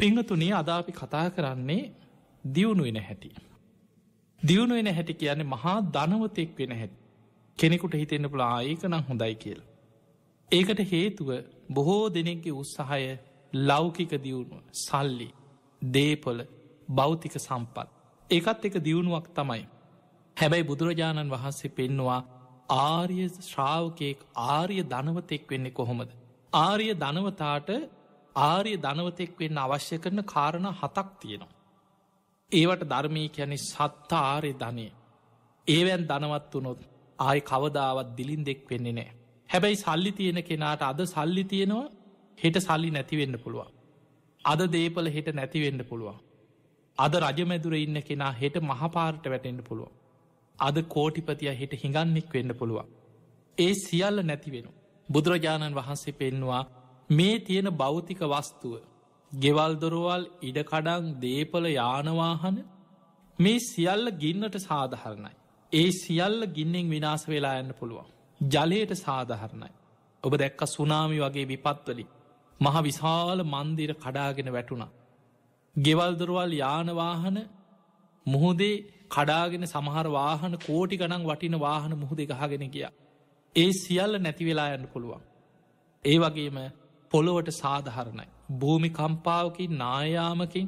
පිංහතුනේ අද අපි කතා කරන්නේ දියුණු වෙන හැටි. දියුණු වෙන හැටි කියන්නේ මහා ධනවතෙක් වෙන හැටි. කෙනෙකුට හිතෙන්න්න පුළ ආඒක නම් හොඳයි කියල්. ඒකට හේතුව බොහෝ දෙනෙක්ගේ උත්සාහය ලෞකික දියුණුව සල්ලි දේපොල බෞතික සම්පත්. ඒකත් එක දියුණුවක් තමයි. හැබැයි බුදුරජාණන් වහන්සේ පෙන්නවා ආර්ය ශ්‍රාවකයෙක් ආර්ය ධනවතෙක් වෙන්නේ කොහොමද. ආර්ය ධනවතාට ආරය ධනවතෙක් වෙන්න අවශ්‍ය කරන කාරණ හතක් තියෙනවා. ඒවට ධර්මී කියැනෙ සත්තා ආරය ධනය. ඒවැන් ධනවත් වනොත් ආය කවදාවත් දිලින් දෙෙක් වෙන්නේ නෑ. හැබැයි සල්ලි තියෙන කෙනාට අද සල්ලි තියෙනවා හෙට සල්ලි නැතිවෙන්න පුළුවන්. අද දේපල හෙට නැතිවෙන්න පුළුවන්. අද රජමැදුර ඉන්න කෙනා හෙට මහපාරට වැටෙන්න්න පුළුවන්. අද කෝටිපතිය හෙට හිඟන්නෙක් වෙන්න පුළුවන්. ඒ සියල්ල නැතිවෙන. බුදුරජාණන් වහන්සේ පෙන්වා මේ තියෙන භෞතික වස්තුව ගෙවල් දොරවල් ඉඩකඩන් දේපල යානවාහන මේ සියල්ල ගින්නට සාධහරණයි. ඒ සියල්ල ගින්නෙන් විනාස වෙලා යන්න පුළුවන්. ජලයට සාධහරණයි. ඔබ දැක්ක සුනාමි වගේ විපත්වලි මහ විශාල මන්දිර කඩාගෙන වැටුණා. ගෙවල්දොරවල් යානවාහන මුහුදේ කඩාගෙන සමහර වාහන කෝටි ගනන් වටින වාහන මුහුදේ ගහගෙන ගිය. ඒ සියල්ල නැතිවෙලා යන්න පුළුවන්. ඒ වගේම පොළොවට සාධහරණයි. භූමිකම්පාවකින් නායාමකින්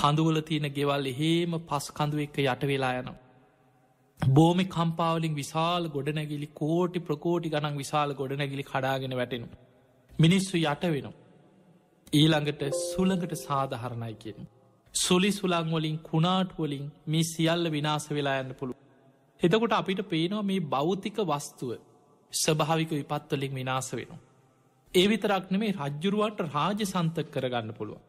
කඳුවල තියෙන ගෙවල් එහෙම පස් කඳු එක්ක යට වෙලා යනවා. බෝමි කම්පාවලින් විශාල ගොඩනැගිලි කෝටි ප්‍රකෝටි ගනන් විශාල ගොඩනැගිලි කඩාගෙන වැටෙනු. මිනිස්සු යට වෙනවා. ඊළඟට සුළඟට සාධහරණයි කියෙන්. සුලි සුළංවලින් කුණාටුවලින් මේ සියල්ල විනාස වෙලා යන්න පුළුව. එතකොට අපිට පේනවා මේ බෞතික වස්තුව ස්භාවික විපත්වලින් විනාස වෙනවා. ඒ විතරක් නෙමේ රජ්ජුරුවන්ට රාජ සන්තක කරගන්න පුළුවන්.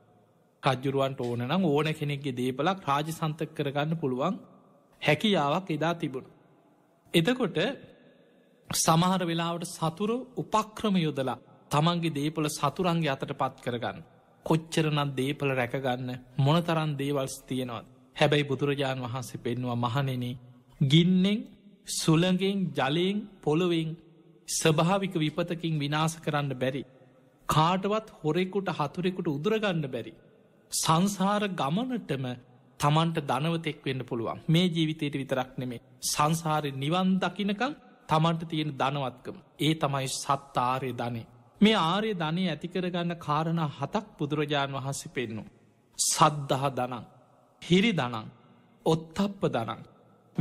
රජ්ජුරුවන්ට ඕන නම් ඕන කෙනෙක්ගේ දේපලක් රාජ සන්තක කරගන්න පුළුවන් හැකියාවක් එදා තිබුණ. එතකොට සමහර වෙලාවට සතුරු උපක්‍රම යොදලා තමන්ගේ දේපල සතුරන්ගේ අතට පත් කරගන්න. කොච්චරනත් දේපල රැකගන්න මොනතරන් දේවල්ස් තියෙනවත්. හැබැයි බුදුරජාණන් වහන්සේ පෙන්වා මහනෙන ගින්නෙන් සුළගෙන් ජලයෙන් පොළොවෙෙන් ස්වභාවික විපතකින් විනාස කරන්න බැරි. කාටවත් හොරෙකුට හතුරෙකුට උදුරගන්න බැරි. සංසාර ගමනටම තමන්ට දනවතෙක් වෙන්න පුළුවන් මේ ජීවිතයට විතරක් නෙමේ සංසාරය නිවන් දකිනකම් තමන්ට තියෙන දනවත්කම. ඒ තමයි සත් ආරය ධනේ. මේ ආරය ධනය ඇතිකරගන්න කාරණ හතක් බුදුරජාණන් වහන්සේ පෙන්නු. සද්ධහ දනං. හිරි දනං. ඔත්තප්ප දනං.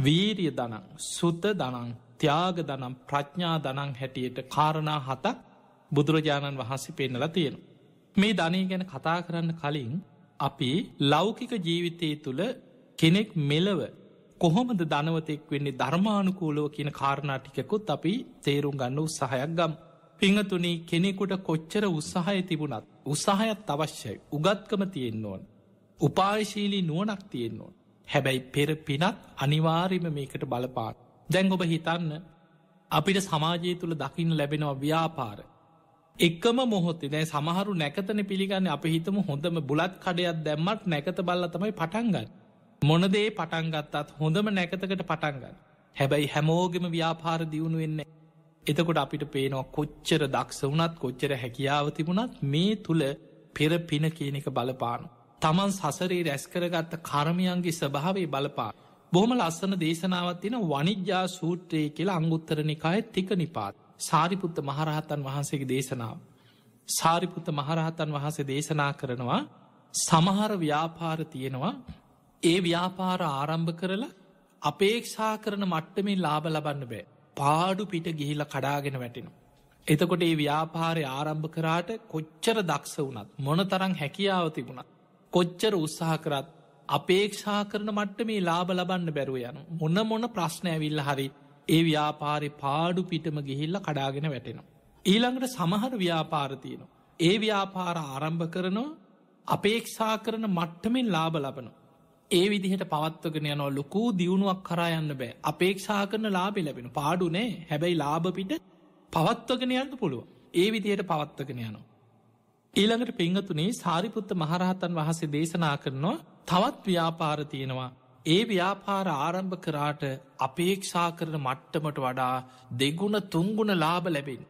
වීරිය දනං. සුත දනං ත්‍යාග දනම් ප්‍රඥා දනං හැටියට කාරණා හතක් බුදුරජාණන් වහන්සේ පෙන්නලා තියෙන. මේ ධනය ගැන කතා කරන්න කලින් අපි ලෞකික ජීවිතය තුළ කෙනෙක් මෙලව කොහොමද ධනවතෙක් වෙන්නේ ධර්මානුකූලව කියන කාරණාටිකකුත් අපි තේරුම් ගන්න උත්සාහයක් ගම්. පිංහතුනි කෙනෙකුට කොච්චර උත්සාහය තිබුණත් උත්සාහයත් අවශ්‍යයි උගත්කම තියෙන්න්න ඕන්. උපායශීලී නුවනක් තියෙන්න්න ඕන්. හැබැයි පෙර පිනත් අනිවාර්යම මේකට බලපාට. දැන් ඔබ හිතන්න අපිට සමාජය තුළ දකින්න ලැබෙනවා ව්‍යාපාර. එක්කම මොහොත්තේ දැ සමහරු නැකතන පිළිගන්න අප හිතම හොඳම බුලත් කඩයක් දැම්මත් නැකත බල්ල තමයි පටන්ගන්න. මොනදේ පටන්ගත්තත් හොඳම නැකතකට පටන්ගන්න. හැබැයි හැමෝගෙම ව්‍යාපාර දියුණු වෙන්නේ. එතකොට අපිට පේනවා කොච්චර දක්ෂ වනත් කොච්චර හැකියාව තිබුණත් මේ තුළ පෙර පින කියන එක බලපානු. තමන් සසරේ රැස්කරගත්ත කරමියන්ගේ ස්භාවේ බලපාන. බොහොම ලස්සන දේශනාවත් තියෙන වනිජ්‍යා සූත්‍රයේ කියලා අංගුත්තර නිකාය තික නිපාත්. සාරිපුත්ත මහරහතන් වහන්සේගේ දේශනාව. සාරිපුත්ත මහරහතන් වහන්සේ දේශනා කරනවා සමහර ව්‍යාපාර තියෙනවා ඒ ව්‍යාපාර ආරම්භ කරලා අපේක්ෂා කරන මට්ටමින් ලාබ ලබන්න බෑ. පාඩු පිට ගිහිල කඩාගෙන වැටිනවා. එතකොට ඒ ව්‍යාපාරය ආරම්භ කරාට කොච්චර දක්ෂ වනත් මොන තරං හැකියාව තිබුණත්. කොච්චර උත්සාහ කරත් අපේක්ෂා කරන මට්ට මේ ලාබ ලබන්න බැරුව යන මොන්න මොන ප්‍රශ්න ඇවිල්ල හරි ඒ ව්‍යාපාරය පාඩු පිටම ගිහිල්ල කඩාගෙන වැටෙනවා. ඊළඟට සමහර ව්‍යාපාරතියනවා. ඒ ව්‍යාපාර ආරම්භ කරනවා අපේක්ෂා කරන මට්ටමින් ලාබ ලබනවා. ඒ විදිහට පවත්වගෙන යනවා ලොකූ දියුණුවක් කරයන්න බෑ අපේක්ෂා කරන ලාබි ලැබෙන පාඩුනේ හැබැයි ලාභපිට පවත්වගෙන යන්න පුළුව ඒ විදිහයට පවත්වගෙන යනවා. ඊළඟට පිංහතුනේ සාරිපුත්ත මහරහතන් වහසේ දේශනා කරනවා තවත් ව්‍යාපාර තියෙනවා. ඒ ව්‍යාපාර ආරම්භ කරාට අපේක්ෂා කරන මට්ටමට වඩා දෙගුණ තුංගුණ ලාභ ලැබෙන්.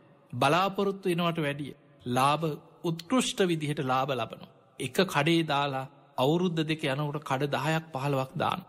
බලාපොරොත්තු එනවට වැඩිය. ලාභ උත්කෘෂ්ට විදිහට ලාභ ලබනු. එක කඩේ දාලා අවුරුද්ධ දෙක යනකට කඩ දායක් පහළවක් දාන.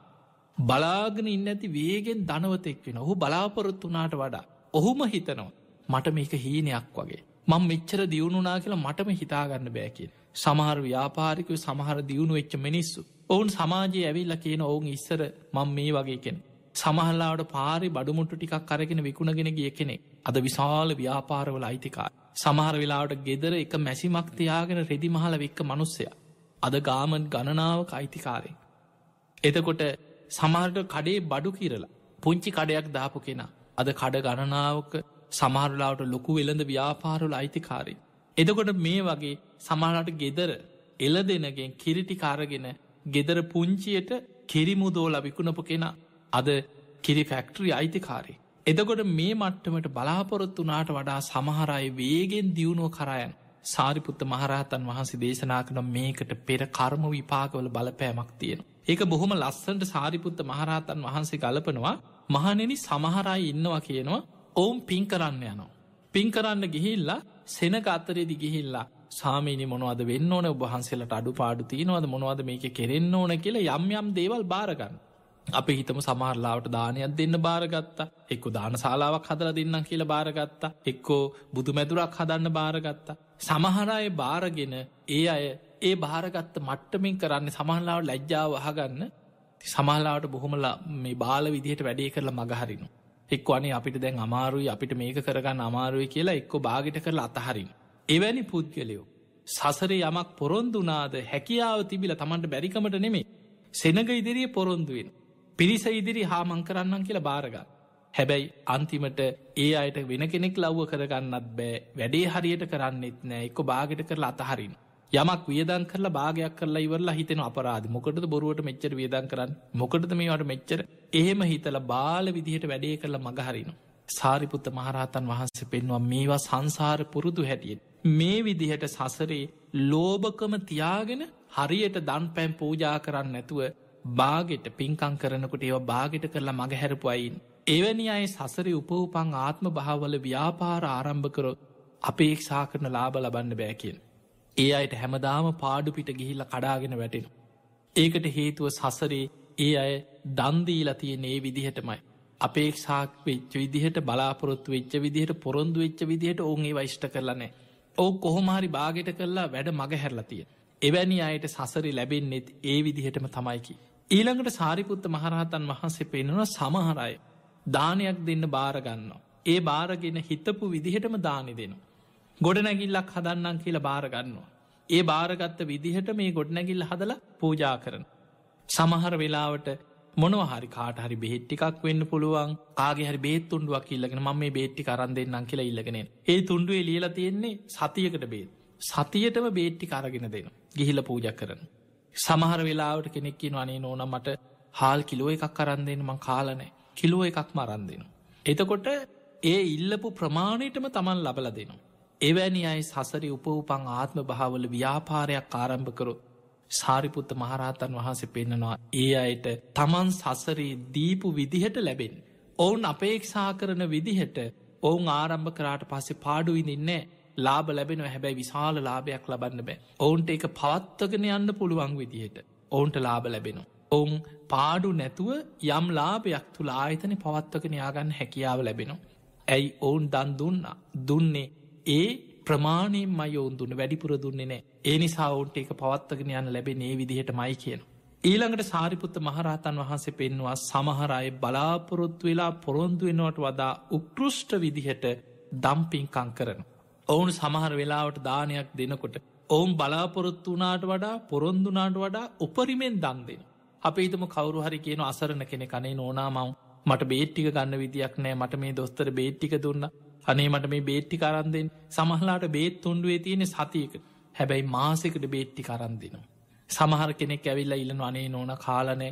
බලාගෙන ඉන්න ඇති වේගෙන් දනවතෙක් වෙන ඔහු බලාපොරොත්තු වනාට වඩා. ඔහුම හිතනවා. මට මේක හීනයක් වගේ. මං මෙච්චර දියුණුනා කියලා මටම හිතාගන්න බෑකෙන් සමහර ව්‍යාපාරිකව සමහර දියුණු වෙච්ච මිනිස්සු ඔවුන් සමාජයේ ඇවිල්ල කියන ඔවුන් ඉස්සර මං මේ වගේකෙන් සමහල්ලාට පාරි බඩුමුට්ටු ටිකක් අරගෙන විකුණගෙන ගිය කෙනෙ අද විශාල ව්‍යාපාරවල අයිතිකා සමහර වෙලාට ගෙදර එක මැසිමක් තියාගෙන රෙදි මහල වෙක්ක මනුස්සය අද ගාමන් ගණනාවක අයිතිකාරෙන් එතකොට සමහරට කඩේ බඩු කියරලා පුංචි කඩයක් දාපු කෙනා අද කඩ ගණනාවක සමහරලාට ලොකු එළඳ ව්‍යාපාරුල අයිතිකාරී. එදකොට මේ වගේ සමහරට ගෙදර එල දෙනගෙන් කිරිටි කාරගෙන ගෙදර පුංචියට කෙරිමුදෝ ලබිකුණපු කෙනා අද කිරි ෆැක්ටරි අයිතිකාරී. එදකොට මේ මට්ටමට බලාපොරොත්තු වනාට වඩා සමහරයි වේගෙන් දියුණුව කරයන් සාරිපුත්ත මහරහතන් වහන්සේ දේශනා කන මේකට පෙර කර්ම විපාකවල බලපෑමක් තියෙන. ඒක බොහොම ලස්සන්ට සාරිපුත්ත මහරහතන් වහන්සේ ගලපනවා මහනෙනි සමහරයි ඉන්නවා කියනවා ඔවුන් පින් කරන්න යනවා. පින් කරන්න ගිහිල්ලා සෙනක අතරෙදි ගිහිල්ලා සාමීනි මොනවද වෙන්න ඕන ඔබහන්සේලට අඩු පාඩු තියෙනවද මොනවද මේක කෙරෙන්න ඕන කියලා යම් යම් දේවල් බාරගන්න. අපි හිතම සමහරලාවට දානයක් දෙන්න බාරගත්තා එක්ක දාන ශලාවක් හදර දෙන්නම් කියලා බාරගත්තා එක්කෝ බුදු මැදුරක් හදන්න බාරගත්තා සමහරය බාරගෙන ඒ අය ඒ භාරගත්ත මට්ටමින් කරන්නේ සමහලාවට ලැජ්ජාව අහගන්න සමහලාවට බොහොමලා මේ බාල විදිහට වැඩේ කරලා මගහරිනවා එක්ක අනේ අපිට දැන් අමාරුයි අපිට මේක කරගන්න අමාරුවයි කියලා එක්කො භාගිට කරලා අතහරින්. එවැනි පුද්ගලයෝ. සසර යමක් පොරොන්දුනාද හැකියාව තිබිල තමන්ට බැරිකමට නෙමේ. සෙනග ඉදිරියේ පොරොන්දුවෙන්. පිරිස ඉදිරි හාමං කරන්නන් කියලා භාරගන්න. හැබැයි අන්තිමට ඒ අයට වෙන කෙනෙක් ලව්ව කරගන්නත් බෑ වැඩේ හරියට කරන්නෙත් නෑ එක්ක භාගට කරලා අතහරින්. යමක් වියදන් කරලා භාගයක් කරලා ඉවරලා හිතෙන අපරාධ මොකටද බොරුවට මෙච්චර වියදන් කරන්න මොකටද මේවට මෙච්චර එහෙම හිතල බාල විදිහට වැඩේ කරලා මඟහරිනවා. සාරිපුත්ත මහරහතන් වහන්සේ පෙන්වා මේවා සංසාර පුරුදු හැටියෙන්. මේ විදිහට සසරේ ලෝභකම තියාගෙන හරියට දන් පැම් පූජා කරන්න නැතුව බාගෙට පින්කං කරනකට ඒව බාගෙට කරලා මඟහැරපු අයින්. එවැනි අයි සසරි උපවපං ආත්ම භාවල ව්‍යාපාර ආරම්භ කරොත් අපේක්ෂා කරන ලාබ ලබන්න බෑ කියෙන්. ඒ අයට හැමදාම පාඩු පිට ගිහිල්ල කඩාගෙන වැටෙන. ඒකට හේතුව සසරේ ඒ අය දන්දීලා තියෙන ඒ විදිහටමයි. අපේක්ෂාක් වෙච්ච විදිහට බලාපොරොත්තු වෙච්ච විදිහට පොරොන්දු වෙච්ච විදිහට ඔවන් ඒ වයිෂ්ට කරලනෑ. ඕ කොහොමහරි භාගට කරලා වැඩ මග හැරලතිය. එවැනි අයට සසරි ලැබෙන්නෙත් ඒ විදිහටම තමයිකි. ඊළඟට සාරිපුත්ත මහරහතන් වහන්සේ පෙන්වන සමහරය. දානයක් දෙන්න බාරගන්නවා. ඒ බාරගෙන හිතපු විදිහටම දානි දෙනවා. ගොඩනැගිල්ලක් හදන්නන් කියලා භාරගන්නවා. ඒ භාරගත්ත විදිහට මේ ගොඩනැගිල් හදල පූජා කරන. සමහර වෙලාවට මොනවහරි කාටහරි බෙට්ටිකක් වෙන්න පුළුවන් ආගේහරි බේත් තුන්ඩුවක් ඉල්ලගෙන ම මේ බේට්ටි කරන් දෙන්නම් කියලා ඉල්ලගෙන ඒ තුන්ඩුව එලියල තියෙන්නේ සතියකට බේත්. සතියටම බේට්ටි කරගෙන දෙන. ගිහිල පූජ කරන. සමහර වෙලාවට කෙනෙක්කින් වනේ නෝන මට හාල් කිලුව එකක් කරන් දෙන්න මං කාලනෑ කිලුව එකක් මරන් දෙනවා. එතකොට ඒ ඉල්ලපු ප්‍රමාණයටම තමන් ලබල දෙනවා. එවැනි අයි සසරි උපවපං ආත්ම භාවල ව්‍යාපාරයක් ආරම්භකරු සාරිපුත්ත මහරහතන් වහන්සේ පෙන්නනවා ඒ අයට තමන් සසරී දීපු විදිහට ලැබෙන්. ඔවුන් අපේක්ෂා කරන විදිහට ඔවුන් ආරම්භ කරාට පස්සේ පාඩුවිඳන්නේ ලාබ ලැබෙන හැබැයි විශාල ලාභයක් ලබන්න බෑ ඔවුන්ට එක පවත්වගෙන යන්න පුළුවන් විදිහට ඔවුන්ට ලාබ ලැබෙනවා. ඔවුන් පාඩු නැතුව යම් ලාභයක් තුළ ආයතන පවත්වගෙන යාගන්න හැකියාව ලැබෙනවා. ඇයි ඔවුන් දන් දුන්න දුන්නේ ඒ ප්‍රමාණයෙන් මයි ඔවුන් දුන්න වැඩිපුර දුන්නේ නෑ ඒ නිසා ඔවුන්ට ඒක පවත්තගෙන යන ලැබෙන ඒ විදිහට මයි කියන. ඊළඟට සාරිපුත්ත මහරහතන් වහන්සේ පෙන්වා සමහරය බලාපොරොත්තු වෙලා පොරොන්දු වෙනවට වදා උක්ෘෂ්ට විදිහට දම්පින්කං කරන. ඔවුන් සමහර වෙලාවට දානයක් දෙනකොට ඔවුන් බලාපොරොත්තු වනාට වඩා පොරොන්දුනාට වඩා උපරිමෙන් දන් දෙෙන. අපේ හිතම කවරු හරි කියන අසරණ කෙනෙ කනේ නෝනාමව මට බේට්ටික ගන්න විදියක් නෑ මට මේ දොස්තර බේට්ටික දුන්න අනේ මට මේ බේට්ටි කරන්දෙන් සමහලාට බේත් තුන්ඩුවේ තියෙන සතියක හැබැයි මාසෙකට බේට්ටි කරන්දිනවා. සමහර කෙනෙක් ඇවිල්ල ඉල්ලන අනේ නෝන කාලනෑ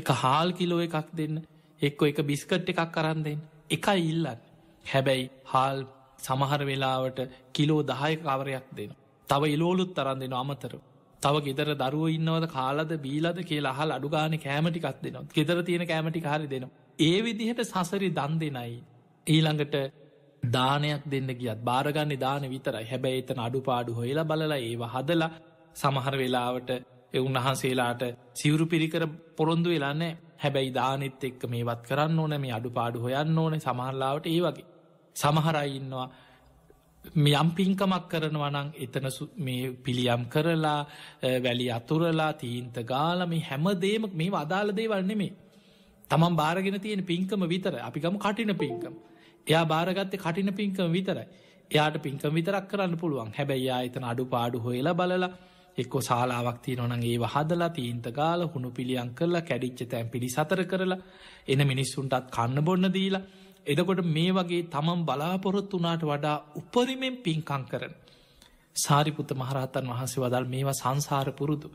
එක හාල් කිලෝ එකක් දෙන්න එක්කො එක බිස්කට් එකක් කරන් දෙන්න එක ඉල්ලන්න හැබැයි හාල් සමහර වෙලාවට කිලෝ දහය කවරයක් දෙෙන තව ඉලෝලුත් තරන් දෙෙන අමතර තව ගෙදර දරුව ඉන්නවද කාලද බීලද කියලා හල් අඩුගාන කෑමටිකත් දෙනවා ගෙදර තියෙන කෑමටි කාරි දෙනවා ඒ විදිහට සසරි දන් දෙනයි ඊළඟට දානයක් දෙන්න ගියත් භාරගන්න දාන විතරයි හැබැයි එතන අඩු පාඩු හොලා බලලා ඒවා හදලා සමහර වෙලාවට උන්වහන්සේලාට සිවරු පිරිකර පොරොන්දු වෙලානෑ හැබැයි දානෙත් එක්ක මේවත් කරන්න ඕන මේ අඩු පාඩු හොයන්න ඕන සමහරලාවට ඒ වගේ. සමහරයිඉන්නවා යම් පින්කමක් කරනවනං එතන මේ පිළියම් කරලා වැලි අතුරලා තීන්ත ගාලම හැම දේමක් මේ අදාල දේවල්නෙමේ. තමන් භාරගෙන තියෙන පින්කම විතර අපිකම කටින පින්කම. එයා භාරගත්ත කටින පින්කම විතරයි. එයාට පින්කම විතරක් කරන්න පුළුවන් හැබැයි යා එතන අඩු පාඩු හොයලා බලලා එක්ක සාලාවක්ති නොනන් ඒ හදලා තීන්ත ගාල හුණු පිළියන් කරලා කැඩිච්ච තැන් පිළි සතර කරලා එන මිනිස්සුන්ටත් කන්න බොන්න දීලා එදකොට මේ වගේ තමම් බලාපොරොත් වනාට වඩා උපරිමෙන් පින්කං කරන. සාරිපුත මහරහතන් වහන්සේ වදල් මේවා සංසාර පුරුදු.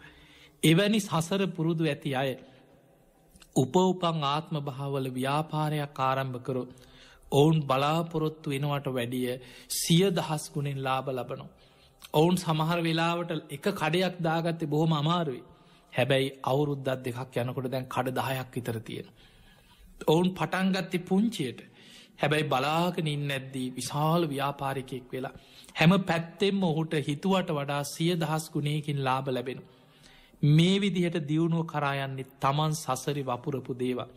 එවැනි සසර පුරුදු ඇති අය. උපවපං ආත්ම භාවල ව්‍යාපාරයක් ආරම්භකරු ඔවුන් බලාපොරොත්තු වෙනවට වැඩිය සිය දහස් ගුණෙන් ලාබ ලබනො. ඔවුන් සමහර වෙලාවට එක කඩයක් දාගත්තේ බොහොම අමාරුවේ හැබැයි අවුරුද්දත් දෙකක් යනකොට දැන් කඩ දහයක් විතර තියෙන. ඔවුන් පටන්ගත්ති පුංචියට හැබැයි බලාගෙනින් නැද්දී විශාල ව්‍යාපාරිකයෙක් වෙලා හැම පැත්තෙම ඔහුට හිතුවට වඩා සිය දහස් ගුණයකින් ලාබ ලැබෙන. මේ විදිහට දියුණුව කරායන්නේ තමන් සසරි වපුරපු දේවා.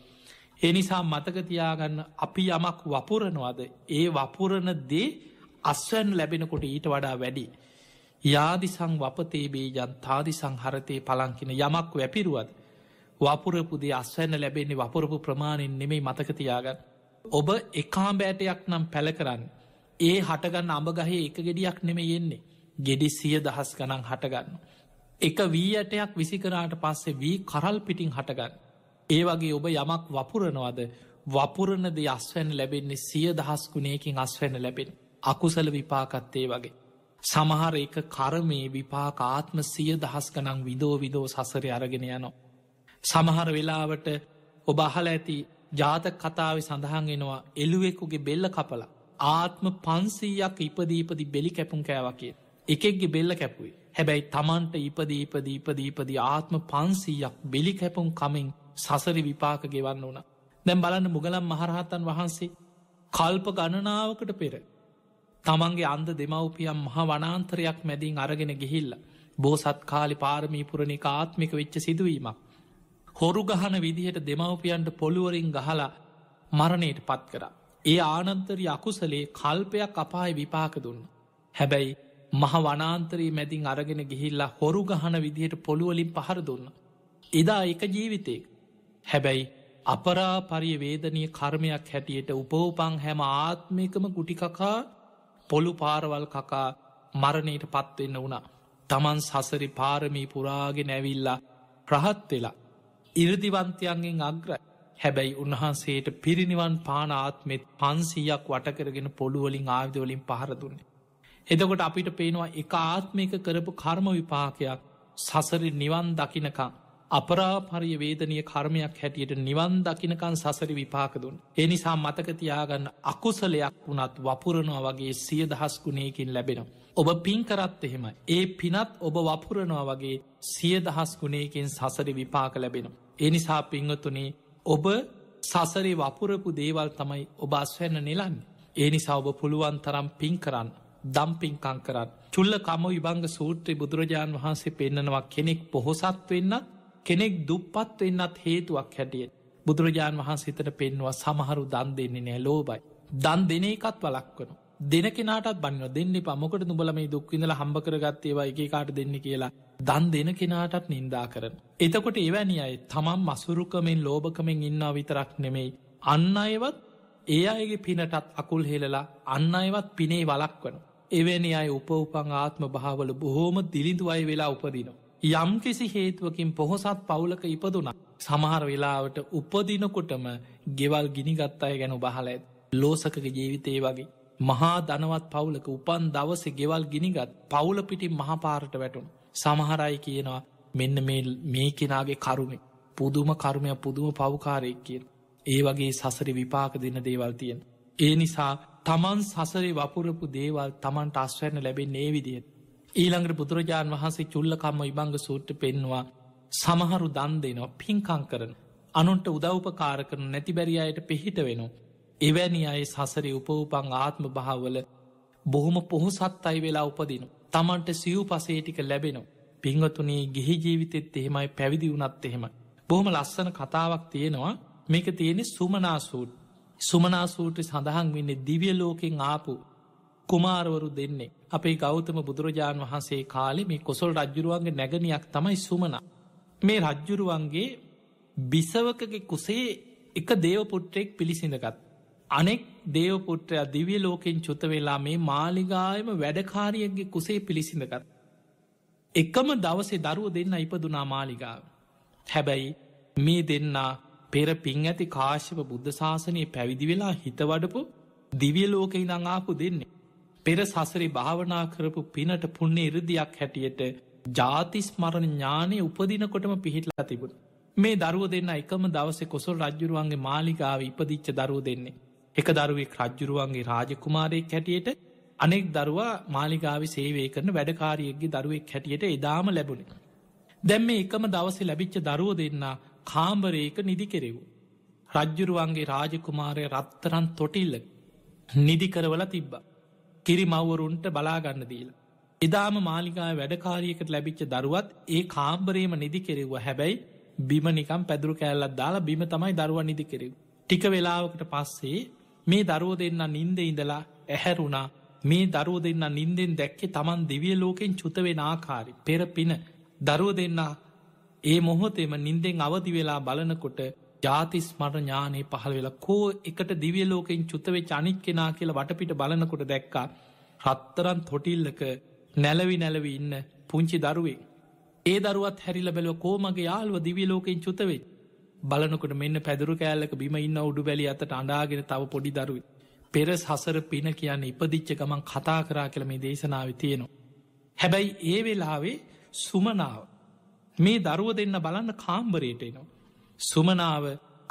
එනිසා මතකතියාගන්න අපි යමක් වපුරනවාද ඒ වපුරණ දේ අස්වැන් ලැබෙනකොට ඊට වඩා වැඩි. යාදිසං වපතේබේ ජන් තාදිසං හරතය පලංකින යමක් වැපිරුවත් වපුරපුදේ අස්වැන්න ලැබෙන්නේ වපුරපු ප්‍රමාණයෙන් නෙමෙයි මතකතියාගන්න. ඔබ එකාම්බෑටයක් නම් පැළ කරන්න. ඒ හටගන්න අඹගහේ එක ගෙඩියක් නෙම යෙන්නේ. ගෙඩි සිය දහස් ගනන් හටගන්න. එක වී ඇටයක් විසිකරාට පස්සේ වී කරල් පිටිං හටගන්න. ඒ වගේ ඔබ යමක් වපුරනවද වපුරණද අස්වැන්න ලැබෙන්නේ සිය දහස්කුණයකින් අස්වැන්න ලැබෙන අකුසල විපාකත්තේ වගේ. සමහර එක කරමේ විපාකාත්ම සිය දහස්කනං විදෝ විදෝ සසර අරගෙන යනෝ. සමහර වෙලාවට ඔබ අහල ඇති ජාතක කතාව සඳහන්ගෙනවා එළුවෙකුගේ බෙල්ල කපල ආත්ම පන්සීයක් ඉපදීපදි බෙලි කැපුම් කෑවකේ එකෙක්ගේ බෙල්ල කැපුයි හැබැයි තමන්ට ඉපදීපදීපදීපදී ආත්ම පන්සීයක් බෙලි කැපුම් කමින් සසරි විපාක ගෙවන්න ඕන. දැම් බලන්න මුගලම් මහරහතන් වහන්සේ කල්ප ගණනාවකට පෙර. තමන්ගේ අන්ද දෙමව්පියම් මහ වනාන්තරයක් මැදින් අරගෙන ගිහිල්ල. බෝසත් කාලි පාරමීපුරණි ආත්මික වෙච්ච සිදුවීමක්. හොරු ගහන විදිහට දෙමව්පියන්ට පොළුවරින් ගහලා මරණයට පත් කර. ඒ ආනන්තරි අකුසලේ කල්පයක් අපාය විපාක දුන්න. හැබැයි මහ වනාන්තරී මැදින් අරගෙන ගිහිල්ලා හොරු ගහන විදිහට පොළුවලින් පහර දුන්න. එදා එක ජීවිතයක හැබැයි අපරාපරිය වේදනය කර්මයක් හැටියට උපෝපං හැම ආත්මිකම ගුටිකකා පොළු පාරවල් කකා මරණයට පත්වෙන්න වුණා. තමන් සසරි පාරමී පුරාගෙන ඇවිල්ලා ප්‍රහත් වෙලා. ඉරදිවන්තයන්ගෙන් අග්‍ර හැබැයි උන්වහන්සේට පිරිනිවන් පාන ආත්මෙත් පන්සීයක් වටකරගෙන පොළුවලින් ආවිදවලින් පහරදුන්නේ. එදකොට අපිට පේනවා එක ආත්මික කරපු කර්ම විපාකයක් සසරි නිවන් දකිනකං අපරාපරිය වේදනය කර්මයක් හැටියට නිවන් දකිනකන් සසරි විපාකදුන්. එනිසා මතකතියාගන්න අකුසලයක් වුණත් වපුරනවා වගේ සිය දහස්කුණයකින් ලැබෙන. ඔබ පින්කරත් එහෙම ඒ පිනත් ඔබ වපුරනවා වගේ සිය දහස්කුණයකින් සසරි විපාක ලැබෙන. එනිසා පිංවතුනේ ඔබ සසරි වපුරපු දේවල් තමයි ඔබ අස්වැන්න නෙලන්න. ඒ නිසා ඔබ පුළුවන් තරම් පින් කරන්න. දම්පින්කං කරන්න. චුල්ල කම විභංග සූත්‍රය බුදුරජාණන් වහන්සේ පෙන්නනවා කෙනෙක් පොහොසත් වෙන්නත් කෙනෙක් දුප්පත් වෙන්නත් හේතුවක් හැටියට බුදුරජාණන් වහන්සිතට පෙන්වා සමහරු දන් දෙන්නේ නෑ ලෝබයි. දන් දෙන එකත් වලක් වන. දෙන කෙනට බන්න දෙන්න පමොකට නුබල මේ දුක්විඳල හම්බ කරගත්තේවා ඒ කාට දෙන්න කියලා දන් දෙන කෙනාටත් නින්දා කරන. එතකොට එවැනි අයි තමන් මසුරුකමෙන් ලෝභකමෙන් ඉන්නා විතරක් නෙමෙයි. අන්න අයවත් ඒ අයගේ පිනටත් අකුල් හෙලලා අන්න අයවත් පිනේ වලක් වන. එවැනි අයි උප උපං ආත්ම භාවල බොහෝම දිලිඳු අය වෙලා උපදිනවා. යම්කිසි හේතුවකින් පොහොසත් පවුලක ඉපදුනා. සමහර වෙලාවට උපදිනකොටම ගෙවල් ගිනිගත් අය ගැනු බහල ඇත් ලෝසකක ජීවිතයේ වගේ. මහා දනවත් පවුලක උපන් දවසේ ගෙවල් ගිනිගත් පවුල පිටි මහපාරට වැටුන්. සමහරයි කියනවා මෙන්න මේ කෙනාගේ කරුමේ. පුදුම කර්මය පුදුම පවකාරයෙක් කියෙන්. ඒ වගේ සසරි විපාක දෙන්න දේවල් තියෙන්. ඒ නිසා තමන් සසරි වපුරපු දේවල් තමන්ට අස්වැන්න ලැබෙන් ඒ විදිියට. ඊළඟට බුදුරජාණන් වහන්සේ චුල්ලකම්ම විභංග සූට්ට පෙන්වා සමහරු දන් දෙනවා පින්කං කරන අනුන්ට උදව්පකාර කරන නැතිබැරි අයට පිහිට වෙනවා. එවැනි අයි සසරි උපවපං ආත්ම භාවල බොහොම පොහොසත් අයි වෙලා උපදින. තමන්ට සියව් පසේටික ලැබෙනවා. පිංහතුනී ගිහි ජීවිතෙත් එහෙමයි පැවිදි වුනත් එහෙමයි. බොහොම ලස්සන කතාවක් තියෙනවා මේක තියෙනෙ සුමනාසූට්. සුමනාසූට්‍ර සඳහන් වෙන්නේ දිවිය ලෝකෙන් ආපු කුමාරවරු දෙන්නේ. අපේ ගෞතම බුදුරජාණන් වහන්සේ කාලෙ මේ කොසොල් රජ්ජුරුවන්ගේ නැගනයක් තමයි සුමන. මේ රජ්ජුරුවන්ගේ බිසවකගේ කුසේ එක දේවපුට්ටෙක් පිළිසිඳගත්. අනෙක් දේවපුට්‍රය දිවිය ලෝකෙන් චුත වෙලා මේ මාලිගායම වැඩකාරියගේ කුසේ පිළිසිඳගත්. එකම දවසේ දරුව දෙන්න ඉපදුනා මාලිගාව. හැබැයි මේ දෙන්නා පෙර පින් ඇති කාශ්‍යප බුද්ධ ශාසනය පැවිදි වෙලා හිතවඩපු දිවිය ලෝක ඉඳංආපු දෙන්නේ. පෙර සසරි භාවනා කරපු පිනට පුන්නේ ඉරදියක් හැටියට ජාතිස්මරණ ඥානය උපදිනකොටම පිහිටලා තිබුණ. මේ දරුව දෙන්න එකම දවස කොසල් රජ්ජුරුවන්ගේ මාලිකාව ඉපදිච්ච දරුව දෙන්නේ. එක දරුවෙක් රජ්ජුරුවන්ගේ රාජකුමාරයෙක් හැටියට අනෙක් දරුවා මාලිගාවි සේවය කරන වැඩකාරියෙක්ගේ දරුවෙක් හැටියට එදාම ලැබුණ. දැම් මේ එකම දවස ලැබිච්ච දරුව දෙන්න කාම්බරේක නිදි කෙරෙවූ. රජ්ජුරුවන්ගේ රාජකුමාරය රත්තරන් තොටිල්ල නිදිකරවල තිබ්බා. කිරිමවරුන්ට බලාගන්න දීලා. එදාම මාලිකා වැඩකාරයකට ලැබිච්ච දරුවත් ඒ කාම්බරේම නිදි කෙරෙව්ව හැබැයි බිමනිකම් පැදුරු කෑල්ලත් දාලා බිම තමයි දරුව නිදි කෙරෙව්. ටික වෙලාවකට පස්සේ මේ දරුව දෙන්න නින්ද ඉඳලා ඇහැරුණා මේ දරුව දෙන්න නින්දෙන් දැක්කේ තමන් දිවිය ලෝකෙන් චුතවෙන ආකාරි පෙරපින දරුව දෙන්න ඒ මොහොතෙම නින්දෙන් අවදි වෙලා බලනකොට ජාතිස්මර ඥානය පහළ වෙලා කෝ එකට දිවියලෝකෙන් චුතවේ චනික් කෙනා කියලා වටපිට බලනකොට දැක්කා රත්තරන් තොටිල්ලක නැලවි නැලවි ඉන්න පුංචි දරුවෙක්. ඒ දරුවත් හැරිල බැලව කෝමගේ යාල්ව දිවියලෝකෙන් චුතවෙයි. බලනකොට මෙන්න පැදුරු කෑල්ලක බිම ඉන්න උඩු බැලි අතට අඩාගෙන තව පොඩි දරුයි. පෙර සසර පින කියන්න ඉපදිච්ච ගමන් කතා කරා කළ මේ දේශනාව තියෙනවා. හැබැයි ඒ වෙලාවේ සුමනාව මේ දරුව දෙන්න බලන්න කාම්බරයට එනවා. සුමනාව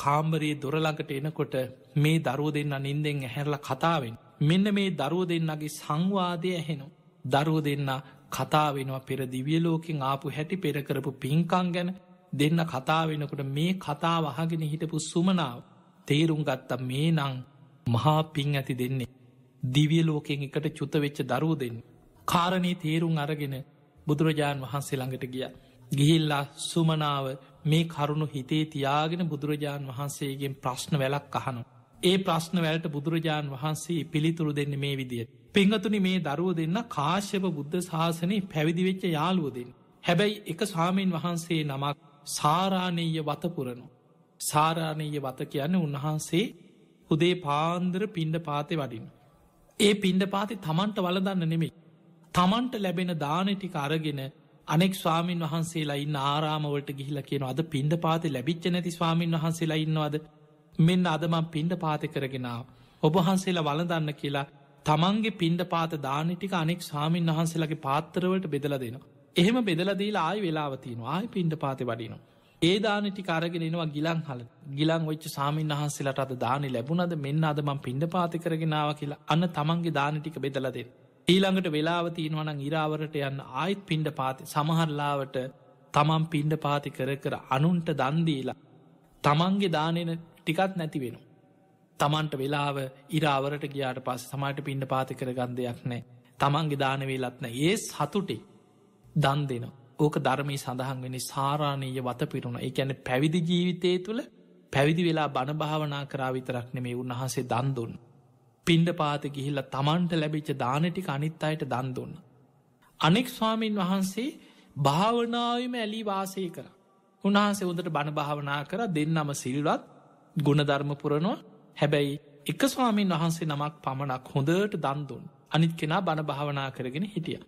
කාම්බරයේ දොරලඟට එනකොට මේ දරුව දෙන්න නින්දෙන් ඇහැරල කතාවෙන්. මෙන්න මේ දරුව දෙන්නගේ සංවාදය ඇහෙනු. දරුව දෙන්න කතාවෙනවා පෙර දිවියලෝකින් ආපු හැටි පෙරකරපු පින්කං ගැන දෙන්න කතාවෙනකොට මේ කතා වහගෙන හිටපු සුමනාව තේරුම් ගත්ත මේ නං මහා පින් ඇති දෙන්නේ. දිවියලෝකෙන් එකට චුතවෙච්ච දරුව දෙන්න. කාරණය තේරුම් අරගෙන බුදුරජාණන් වහන්සේ ළඟට ගිය. ගිහිල්ලා සුමනාව මේ කරුණු හිතේ තියාගෙන බුදුරජාණන් වහන්සේගෙන් ප්‍රශ්න වැලක් අහනු. ඒ ප්‍රශ්න වැලට බුදුරජාණන් වහන්සේ පිළිතුරු දෙන්න මේ විදියට. පෙංගතුනි මේ දරුව දෙන්න කාශ්‍යප බුද්ධ ශාසනය පැවිදිවෙච්ච යාලුවදෙන්. හැබැයි එක ස්වාමීන් වහන්සේ නමක් සාරානීය වතපුරණු. සාරානීය වත කියන්න උන්වහන්සේ හුදේ පාන්දර පිණ්ඩ පාතය වඩින්. ඒ පිණ්ඩ පාති තමන්ට වලදන්න නෙමේ. තමන්ට ලැබෙන දානටික අරගෙන අනෙක් ස්වාමීන් වහන්සේලා ඉන්න ආරාමවලට ගිහිල කියන අද පින්ඩ පාති ලැබිච්ච නැති ස්වාමීන් වහන්සේලා ඉන්නවාද මෙන්න අදමං පින්ඩ පාති කරගෙනාව. ඔබහන්සේලා වලදන්න කියලා තමන්ගේ පින්ඩ පාත දානටික අනෙක් ස්වාමීන් වහන්සේලගේ පාත්තරවලට බෙදල දෙනවා. එහෙම බෙදලදීලා ආය වෙලාවතිනවා ආය පින්ඩ පාති වඩිනවා. ඒ දානටි කරගෙනෙනවා ගිලන් හල ගිලන් ඔච්ච සාමීන් වහන්සේලට අද දානෙ ලැබුණද මෙන්න අදමං පින්ඩ පාති කරගෙනාව කියලා අන්න තමන්ගේ දානටික බෙදල දෙෙන. ඊළඟට වෙලාව තියෙනවනං ඉරාවරට යන්න ආයිත් පින්ඩ පාති සමහරලාවට තමන් පින්ඩ පාති කර කර අනුන්ට දන්දීලා තමන්ගේ දානන ටිකත් නැති වෙන. තමන්ට වෙලාව ඉරාවරට ගියාට පස් සමට පින්ඩ පාති කර ගන්ධයක් නෑ තමන්ගේ දානවේලත්න ඒ සතුටි දන් දෙනවා. ඕක ධර්මී සඳහන් වෙනි සාරාණීය වත පිරුණ එකැන පැවිදි ජීවිතය තුළ පැවිදි වෙලා බණභාවනා කරා විතරක් නෙමේ උන්වහසේ දන්දුන්න. පින්ඩ පාත ගිහිල්ල තමන්ට ලැබිච්ච දානටික අනිත් අයට දන් දුන්න. අනෙක් ස්වාමීන් වහන්සේ භාවනාවම ඇලි වාසය කර. උන්හන්සේ උදට බණ භාවනා කර දෙන්නම සිල්වත් ගුණධර්ම පුරනවා හැබැයි එක ස්වාමීන් වහන්සේ නමක් පමණක් හොඳට දන්දුන් අනිත් කෙනා බණ භාවනා කරගෙන හිටිය.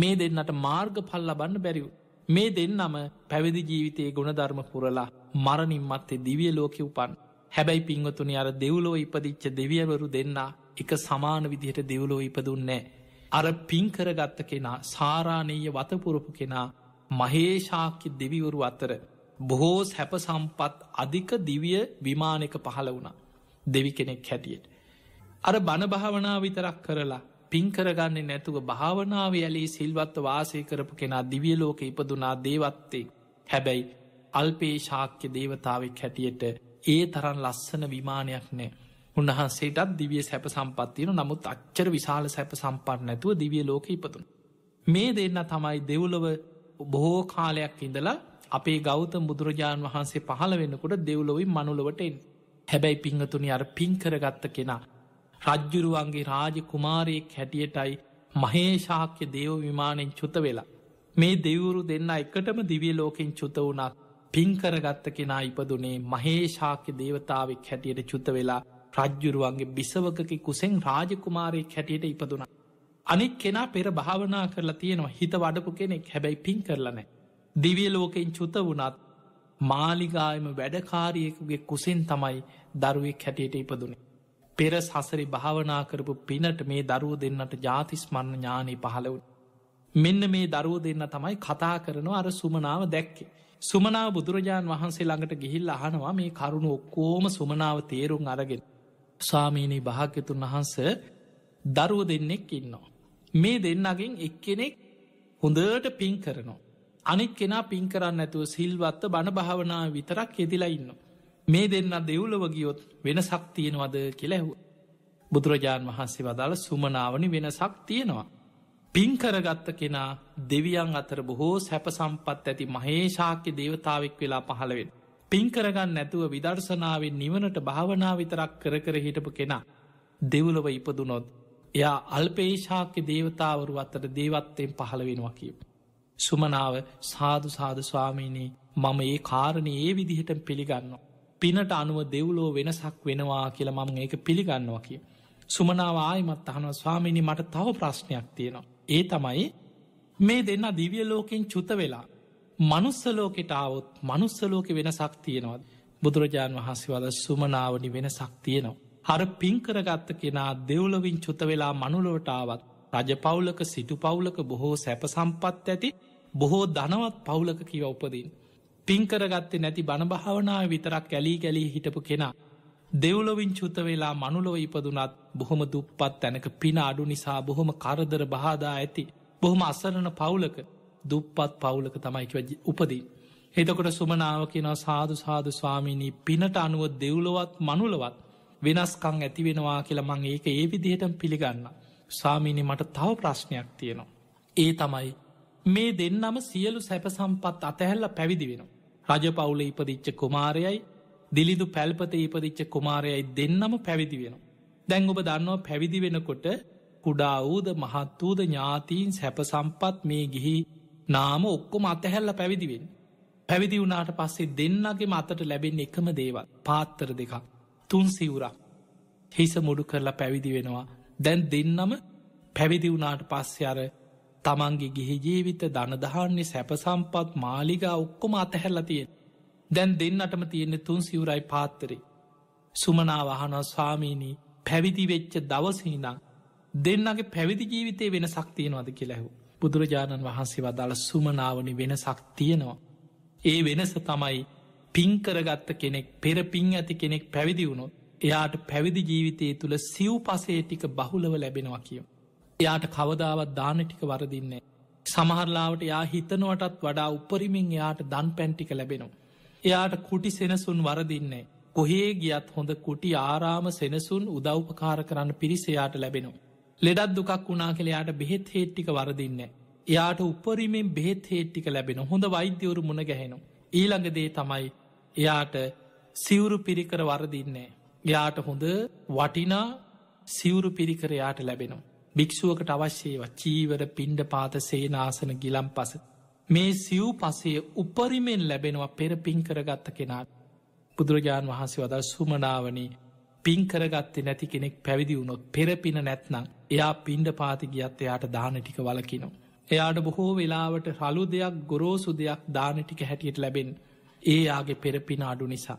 මේ දෙන්නට මාර්ග පල් ලබන්න බැරිවු. මේ දෙන්නම පැවිදි ජීවිතයේ ගුණධර්ම පුරලා මරණින්මත්තේ දිවිය ලෝක උපන් හැබැයි පින්වතුනි අර දෙව්ලෝ ඉපදිච්ච දෙවියවරු දෙන්නා එක සමාන විදිහට දෙව්ලෝ ඉපදුන්නේ. අර පින්කරගත්ත කෙනා සාරානීය වතපුරපු කෙනා මහේෂාක්‍ය දෙවිවරු අතර බොහෝ හැප සම්පත් අධික දිවිය විමානක පහළ වුණ දෙවි කෙනෙක් හැටියට. අර බණභාවනා විතරක් කරලා පින්කරගන්නේ නැතුව භාවනාව ඇලේ සිල්වත්ව වාසය කරපු කෙනා දිවියලෝක ඉපදුනා දේවත්තේ හැබැයි අල්පේ ශාක්‍ය දේවතාවක් හැටියට ඒ තරන් ලස්සන විමානයක් නෑ. උන්වහන්සේටත් දිවිය සැප සම්පත්තියන නමුත් අච්චර විශාල සැප සම්පර් නැතුව දිවිය ලෝක ඉපතුන්. මේ දෙන්න තමයි දෙව්ලව බොහෝ කාලයක් ඉඳලා අපේ ගෞත බුදුරජාණන් වහන්සේ පහළ වෙන්නකොට දෙව්ලොවයි මනුලවට එන්. හැබැයි පිංහතුනි අර පින්කරගත්ත කෙනා. රජ්ජුරුවන්ගේ රාජ කුමාරයෙක් හැටියටයි මහේශාක්‍ය දේව විමානෙන් චුත වෙලා. මේ දෙවුරු දෙන්න එකටම දිවිය ලෝකෙන් චුත වුණත් පින්කරගත්ත කෙනා ඉපදුනේ මහේෂාක්‍ය දේවතාවක් හැටියට චුත වෙලා රජ්ජුරුවන්ගේ බිසවකකි කුසෙන් රාජකුමාරයෙක් හැටියට ඉපදුන. අනෙක් කෙනා පෙර භාවනා කරලා තියෙනවා හිත වඩපු කෙනෙක් හැබැයි පින් කරලනෑ. දිවියලෝකෙන් චුත වුණත් මාලිගායම වැඩකාරයෙකුගේ කුසෙන් තමයි දරුවෙක් හැටියට ඉපදුනේ. පෙර සසරි භාවනා කරපු පිනට මේ දරුව දෙන්නට ජාතිස්මරණ ඥානී පහළවුන්. මෙන්න මේ දරුව දෙන්න තමයි කතා කරනවා අර සුමනාව දැක්කේ. සුමනාව බුදුරජාණන් වහන්සේ ළඟට ගිහිල් අහනවා මේ කරුණු ඔක්කෝම සුමනාව තේරුම් අරගෙන. ස්වාමීනී භාග්‍යතුන් වහන්ස දරුව දෙන්නෙක් ඉන්නවා. මේ දෙන්නගෙන් එක්කෙනෙක් හොඳට පින් කරනවා. අනිත් කෙනා පින් කරන්න ඇතුව සිල්වත්ත බණ භාවනා විතරක් යෙදිලා ඉන්න. මේ දෙන්න දෙව්ලව ගියොත් වෙනසක් තියෙනවද කියලා ඇහු. බුදුරජාණන් වහන්සේ වදාළ සුමනාවනි වෙනසක් තියෙනවා. පින්කරගත්ත කෙනා දෙවියන් අතර බොහෝ සැපසම්පත් ඇති මහේෂාක්‍ය දේවතාවෙක් වෙලා පහළවෙන්. පින්කරගන්න නැතුව විදර්ශනාවෙන් නිවනට භාවනා විතරක් කර කර හිටපු කෙනා. දෙවුලව ඉපදුනොත්. එයා අල්පේෂාක්‍ය දේවතාවරු අතට දේවත්තයෙන් පහළවෙනවා කියප. සුමනාව සාධ සාධ ස්වාමීනී මම ඒ කාරණය ඒ විදිහට පිළිගන්නවා. පිනට අනුව දෙව්ලෝ වෙනසක් වෙනවා කියලා මම ඒක පිළිගන්නවා කිය. සුමනාව ආයමත් අහනව ස්වාමිනි මට තව ප්‍රශ්නයක් තියෙනවා. ඒ තමයි මේ දෙන්න දිවිය ලෝකෙන් චුත වෙලා මනුස්සලෝකෙටාවොත් මනුස්සලෝක වෙන සක්තියනවත් බුදුරජාණන් වහන්සේ වද සුමනාවනි වෙන සක්තියනවා. හර පින්කරගත්ත කෙනා දෙව්ලවින් චුත වෙලා මනුලෝටාවත් රජ පවුලක සිටු පවුලක බොහෝ සැප සම්පත් ඇති බොහෝ දනවත් පවුලක කිව උපදින්. පින්කරගත්තේ නැති බණභාවනාව විතරක් ඇලී ගැලී හිටපු කෙනා දෙව්ලොවින් චුත වෙලා මනුලොව ඉපදුනත් බොහොම දුප්පත් තැනක පින අඩු නිසා බොහොම කරදර බාදා ඇති. බොහොම අසරණ පවුලක දුප්පත් පවුලක තමයිකිව උපදී. එතකොට සුමනාව කියෙනව සාදු සාදු ස්වාමීණී පිනට අනුව දෙව්ලොවත් මනුලවත් වෙනස්කං ඇතිවෙනවා කියලා මං ඒක ඒ විදිහටම පිළිගන්න. ස්වාමීණි මට තව ප්‍රශ්නයක් තියෙනවා. ඒ තමයි මේ දෙන්නම සියලු සැපසම්පත් අතැහැල්ල පැවිදි වෙන. රජ පවුල ඉපදිච්ච කුමාරයයි දිලිදු පැල්පත ඉපදිච්ච කුමාරයයි දෙන්නම පැවිදි වෙන. දැන් ඔබ දන්නවා පැවිදි වෙනකොට කුඩා වූද මහත් වූද ඥාතීන් සැප සම්පත් මේ ගිහි නාම ඔක්කොම අතහැල්ල පැවිදිවෙන්. පැවිදි වුණට පස්සේ දෙන්නගේ මතට ලැබෙන් එකම දේවල් පාත්තර දෙකක්. තුන් සිවුරක්. හිස මුඩු කරලා පැවිදි වෙනවා. දැන් දෙන්නම පැවිදි වුණට පස්සේ අර තමන්ගේ ගිහි ජීවිත ධනධාන්‍ය සැපසම්පත් මාලිගා ඔක්කොම අතහැල්ල තියෙන්. දැන් දෙන්නටම තියෙන්නේ තුන් සිවුරයි පාත්තරේ. සුමනාව අහනවා ස්වාමීනී පැවිදි වෙච්ච දවසහිනම් දෙන්නගේ පැවිදි ජීවිතය වෙන සක්තියනවද කියලැහු. බුදුරජාණන් වහන්සේ වදාළ සුමනාවනි වෙන සක්තියනවා. ඒ වෙනස තමයි පින්කරගත්ත කෙනෙක් පෙර පින් ඇති කෙනෙක් පැවිදි වුණොත් එයාට පැවිදි ජීවිතය තුළ සිව් පසේ ටික බහුලව ලැබෙනවා කියෝ. එයාට කවදාවත් දාන ටික වරදින්නේ. සමහරලාවට යා හිතනුවටත් වඩා උපරිමින් එයාට දන් පැන්ටික ලැබෙනවා. එයාට කුටි සෙනසුන් වරදින්නේ. කොහේ ගියත් හොඳ කුටි ආරාම සෙනසුන් උදව්පකාර කරන්න පිරිසයාට ලැබෙනවා. ලෙඩත් දුකක් වුණා කළයාට බෙහෙත් හේට්ටික වරදින්න. එයාට උපරීමෙන් බෙහෙත් හේට්ටික ලැබෙන හොඳ වෛද්‍යවරු මුණ ගැහෙනු. ඊළඟදේ තමයි එයාට සිවුරු පිරිකර වරදින්නේ. එයාට හොඳ වටිනා සිවුරු පිරිකරයාට ලැබෙනවා. භික්‍ෂුවකට අවශ්‍යේව චීවර පින්ඩ පාත සේනාසන ගිලම් පසති. මේ සිව් පසේ උපරිමෙන් ලැබෙනවා පෙර පින් කරගත්ත කෙනාට. බුදුරජාණන් වහන්සේ වදල් සුමනාවනී පින් කරගත්තේ නැති කෙනෙක් පැවිදි වුණොත් පෙරපින නැත්නම් එයා පින්ඩ පාති ගියත් එයාට දාන ටික වලකිනු. එයාට බොහෝ වෙලාවට රලු දෙයක් ගොරෝසු දෙයක් දාන ටික හැටියට ලැබෙන් ඒ යාගේ පෙරපින අඩු නිසා.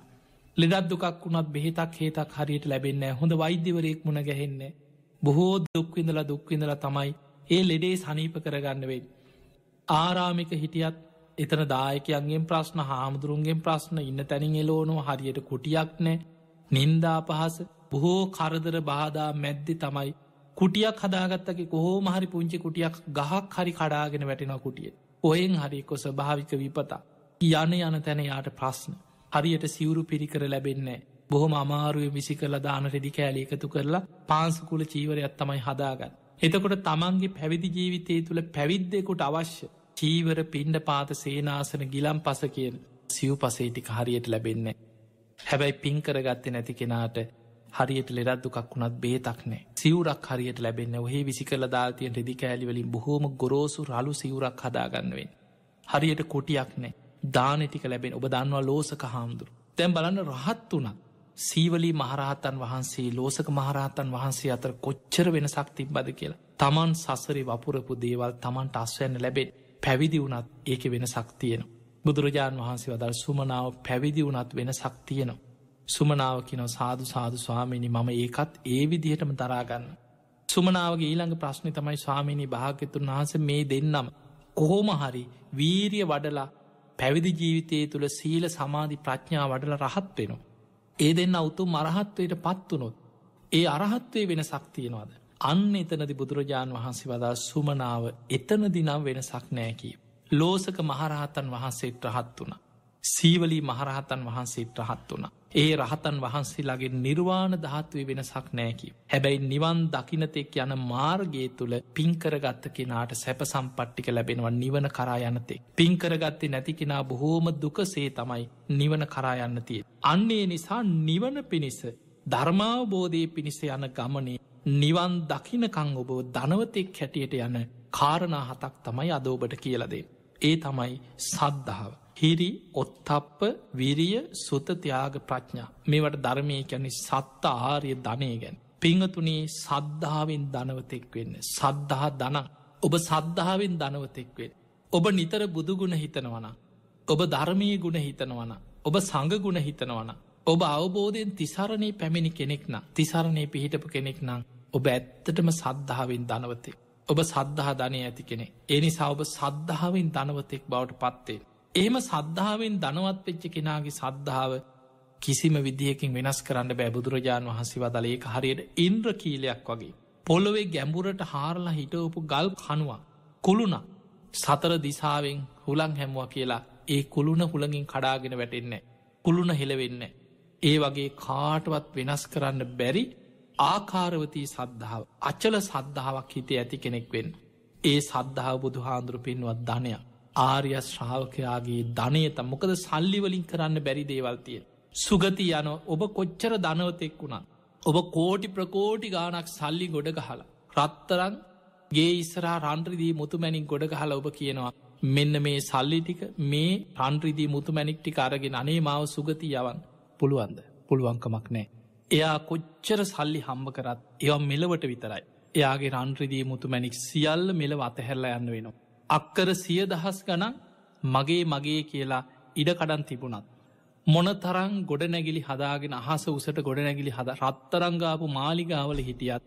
ලෙඩත් දුකක් වුණත් බෙහෙතක් හේතක් හරියට ලැබෙන්නේ හොඳ වෛද්‍යවරයෙක් මුණ ගැහෙන්නේ. බොහෝ දුක්විඳලා දුක්විඳලා තමයි ඒ ලෙඩේ සනීප කරගන්නවෙන්. ආරාමික හිටියත් එතන දායකයන්ගේ ප්‍රශ්න හාමුදුරුන්ගෙන් ප්‍රශ්න ඉන්න තැනින් එලෝනෝ හරියට කුටියක් නෑ නින්දා පහස බොහෝ කරදර බාධා මැද්දි තමයි කුටියක් හදාගත්තක කොහෝ මහරි පුංචි කුටියක් ගහක් හරි කඩාගෙන වැටෙන කුටිය ඔයෙන් හරි කොස භාවික විපතා යන යන තැන යාට ප්‍රශ්න හරියට සිවුරු පිරිකර ලැබෙන්නේ බොහොම අමාරුවය විසි කරලා දාන රෙඩි කෑලි එකතු කරලා පාන්සකුල චීවරයක් තමයි හදාගන්න එතකොට තමන්ගේ පැවිදි ජීවිතය තුළ පැවිද්දෙකුට අවශ්‍ය චීවර පිණ්ඩ පාත සේනාසන ගිලම් පස කියන සිව් පසේටික හරියට ලැබෙන්නේ. හැබැයි පින්කරගත්තේ නැති කෙනාට හරියට ලෙඩත් දුකක් වුණත් බේතක් නෑ සිවරක් හරියට ලැබෙන්න ඔහේ විසිකල දාතියන් රෙදි කෑලිවලින් බොහෝම ගොරෝසු රලු සිවරක් හදාගන්නුවෙන්. හරියට කොටියක් නෑ දානෙටික ලැබෙන ඔබ දන්නවා ලෝසක හාමුදුරු. තැම් බලන්න රහත් වනත් සීවලී මහරහතන් වහන්සේ ලෝසක මහරහතන් වහන්සේ අතර කොච්චර වෙනසක් තිබ්බද කියලා. තමන් සසරි වපුරපු දේවල් තමන්ට අස්වන්න ලැබෙන් පැවිදි වුනත් ඒක වෙන සක්තියන. බුදුරජාණන් වහන්සේ වදල් සුමනාව පැවිදි වුනත් වෙන සක්තියනවා. සුමනාවකිනො සාදු සාදු ස්වාමිනි මම ඒකත් ඒ විදිහටම දරාගන්න. සුමනාවගේ ඊළඟ ප්‍රශ්නි තමයි ස්වාමිනි භාග්‍යතුන් වහස මේ දෙන්නම්. කොහොම හරි වීරිය වඩලා පැවිදි ජීවිතය තුළ සීල සමාධි ප්‍රඥා වඩල රහත් වෙනවා. ඒ දෙන්න උතුම් අරහත්වයට පත්වනොත් ඒ අරහත්වය වෙන සක්තියෙනවාද. අන්න එතනදි බුදුරජාණන් වහන්සේ වදා සුමනාව එතනදි නම් වෙන සක්නෑකී. ලෝසක මහරහතන් වහන්සේට රහත් වුණ. සීවලී මහරහතන් වහන්සේට රහත් වනා. ඒ රහතන් වහන්සේලාගේ නිර්වාණ ධාත්වේ වෙනසක් නෑකි. හැබැයි නිවන් දකිනතෙක් යන මාර්ගයේ තුළ පින්කරගත්ත කෙනාට සැප සම්පට්ටික ලැබෙනවා නිවන කරායනතෙක්. පින්කරගත්තේ නැතිකෙනා බොහෝම දුකසේ තමයි නිවන කරායන්න තිය. අන්නේ නිසා නිවන පිණිස ධර්මාවබෝධය පිණිස යන ගමනේ නිවන් දකිනකං ඔබෝ ධනවතෙක් හැටියට යන කාරණා හතක් තමයි අදෝබට කියලදේ. ඒ තමයි සද්ධාව. හිරි ඔත්තප්ප විරිය සුතතියාග ප්‍රඥා. මේවට ධර්මය කැනි සත්ත ආරය ධනය ගැන. පිංහතුනේ සද්ධාවෙන් දනවතෙක් වෙන්න. සද්ධහා දන ඔබ සද්ධාවෙන් දනවතෙක්වෙන්. ඔබ නිතර බුදුගුණ හිතනවන. ඔබ ධර්මය ගුණ හිතනවන. ඔබ සඟගුණ හිතනවන. ඔබ අවබෝධයෙන් තිසරණය පැමිණි කෙනෙක් නම් තිසරණය පිහිටපු කෙනෙක් නම් ඔබ ඇත්තටම සද්ධාවෙන් දනවතේ. ඔබ සද්ධහා ධනය ඇති කෙනෙ. එනි සෞබ සද්ධාවෙන් දනවතෙක් බවට පත්තේ. එහෙම සද්ධාවෙන් දනවත් වෙච්ච කෙනාගේ සද්ධාව කිසිම විදිහකින් වෙනස් කරන්න බැබුදුරජාණන් වහන්සේ වදලඒක හරියට ඉන්ද්‍ර කීලයක් වගේ. පොළොවේ ගැඹුරට හාරලා හිටවපු ගල් කනුවක්. කුළුණ සතර දිසාවෙන් හුළං හැමුව කියලා ඒ කුළුණ හුළඟින් කඩාගෙන වැටෙන්නේ. කුළුණ හෙළවෙන්න. ඒ වගේ කාටවත් වෙනස් කරන්න බැරි ආකාරවතී සද්ධාව අච්චල සද්ධාවක් හිතේ ඇති කෙනෙක් වෙන්. ඒ සද්ධාව බුදු හාන්දුරු පින්වත් ධනයක්. ආර්ය ශ්‍රාවකයාගේ ධනයත මොකද සල්ලිවලින් කරන්න බැරි දේවල්තිය. සුගති යන ඔබ කොච්චර ධනවතෙක් වුණා. ඔබ කෝටි ප්‍රකෝටි ගානක් සල්ලි ගොඩ හලා. රත්තරන් ගේ ඉස්සරා රන්ට්‍රදී මුතුමැනින් ගොඩ හලා ඔබ කියනවා. මෙන්න මේ සල්ලි ටික මේ රන්ට්‍රදී මුතුමැනික් ටි අරගෙන අනේ මාව සුගති යවන් පුළුවන්ද පුළුවන්කමක් නෑ. එයා කොච්චර සල්ලි හම්බ කරත් එවා මෙලවට විතරයි. එයාගේ රන්ට්‍රදී මුතුමැනික් සියල්ල මෙල අතහැරලා යන්න වෙනවා. අක්කර සිය දහස් ගනන් මගේ මගේ කියලා ඉඩකඩන් තිබුණත්. මොන තරං ගොඩනැගිලි හදාගෙන අහස උසට ගොඩනැගිලි හද රත්තරංගාපු මාලිගාවල හිටියත්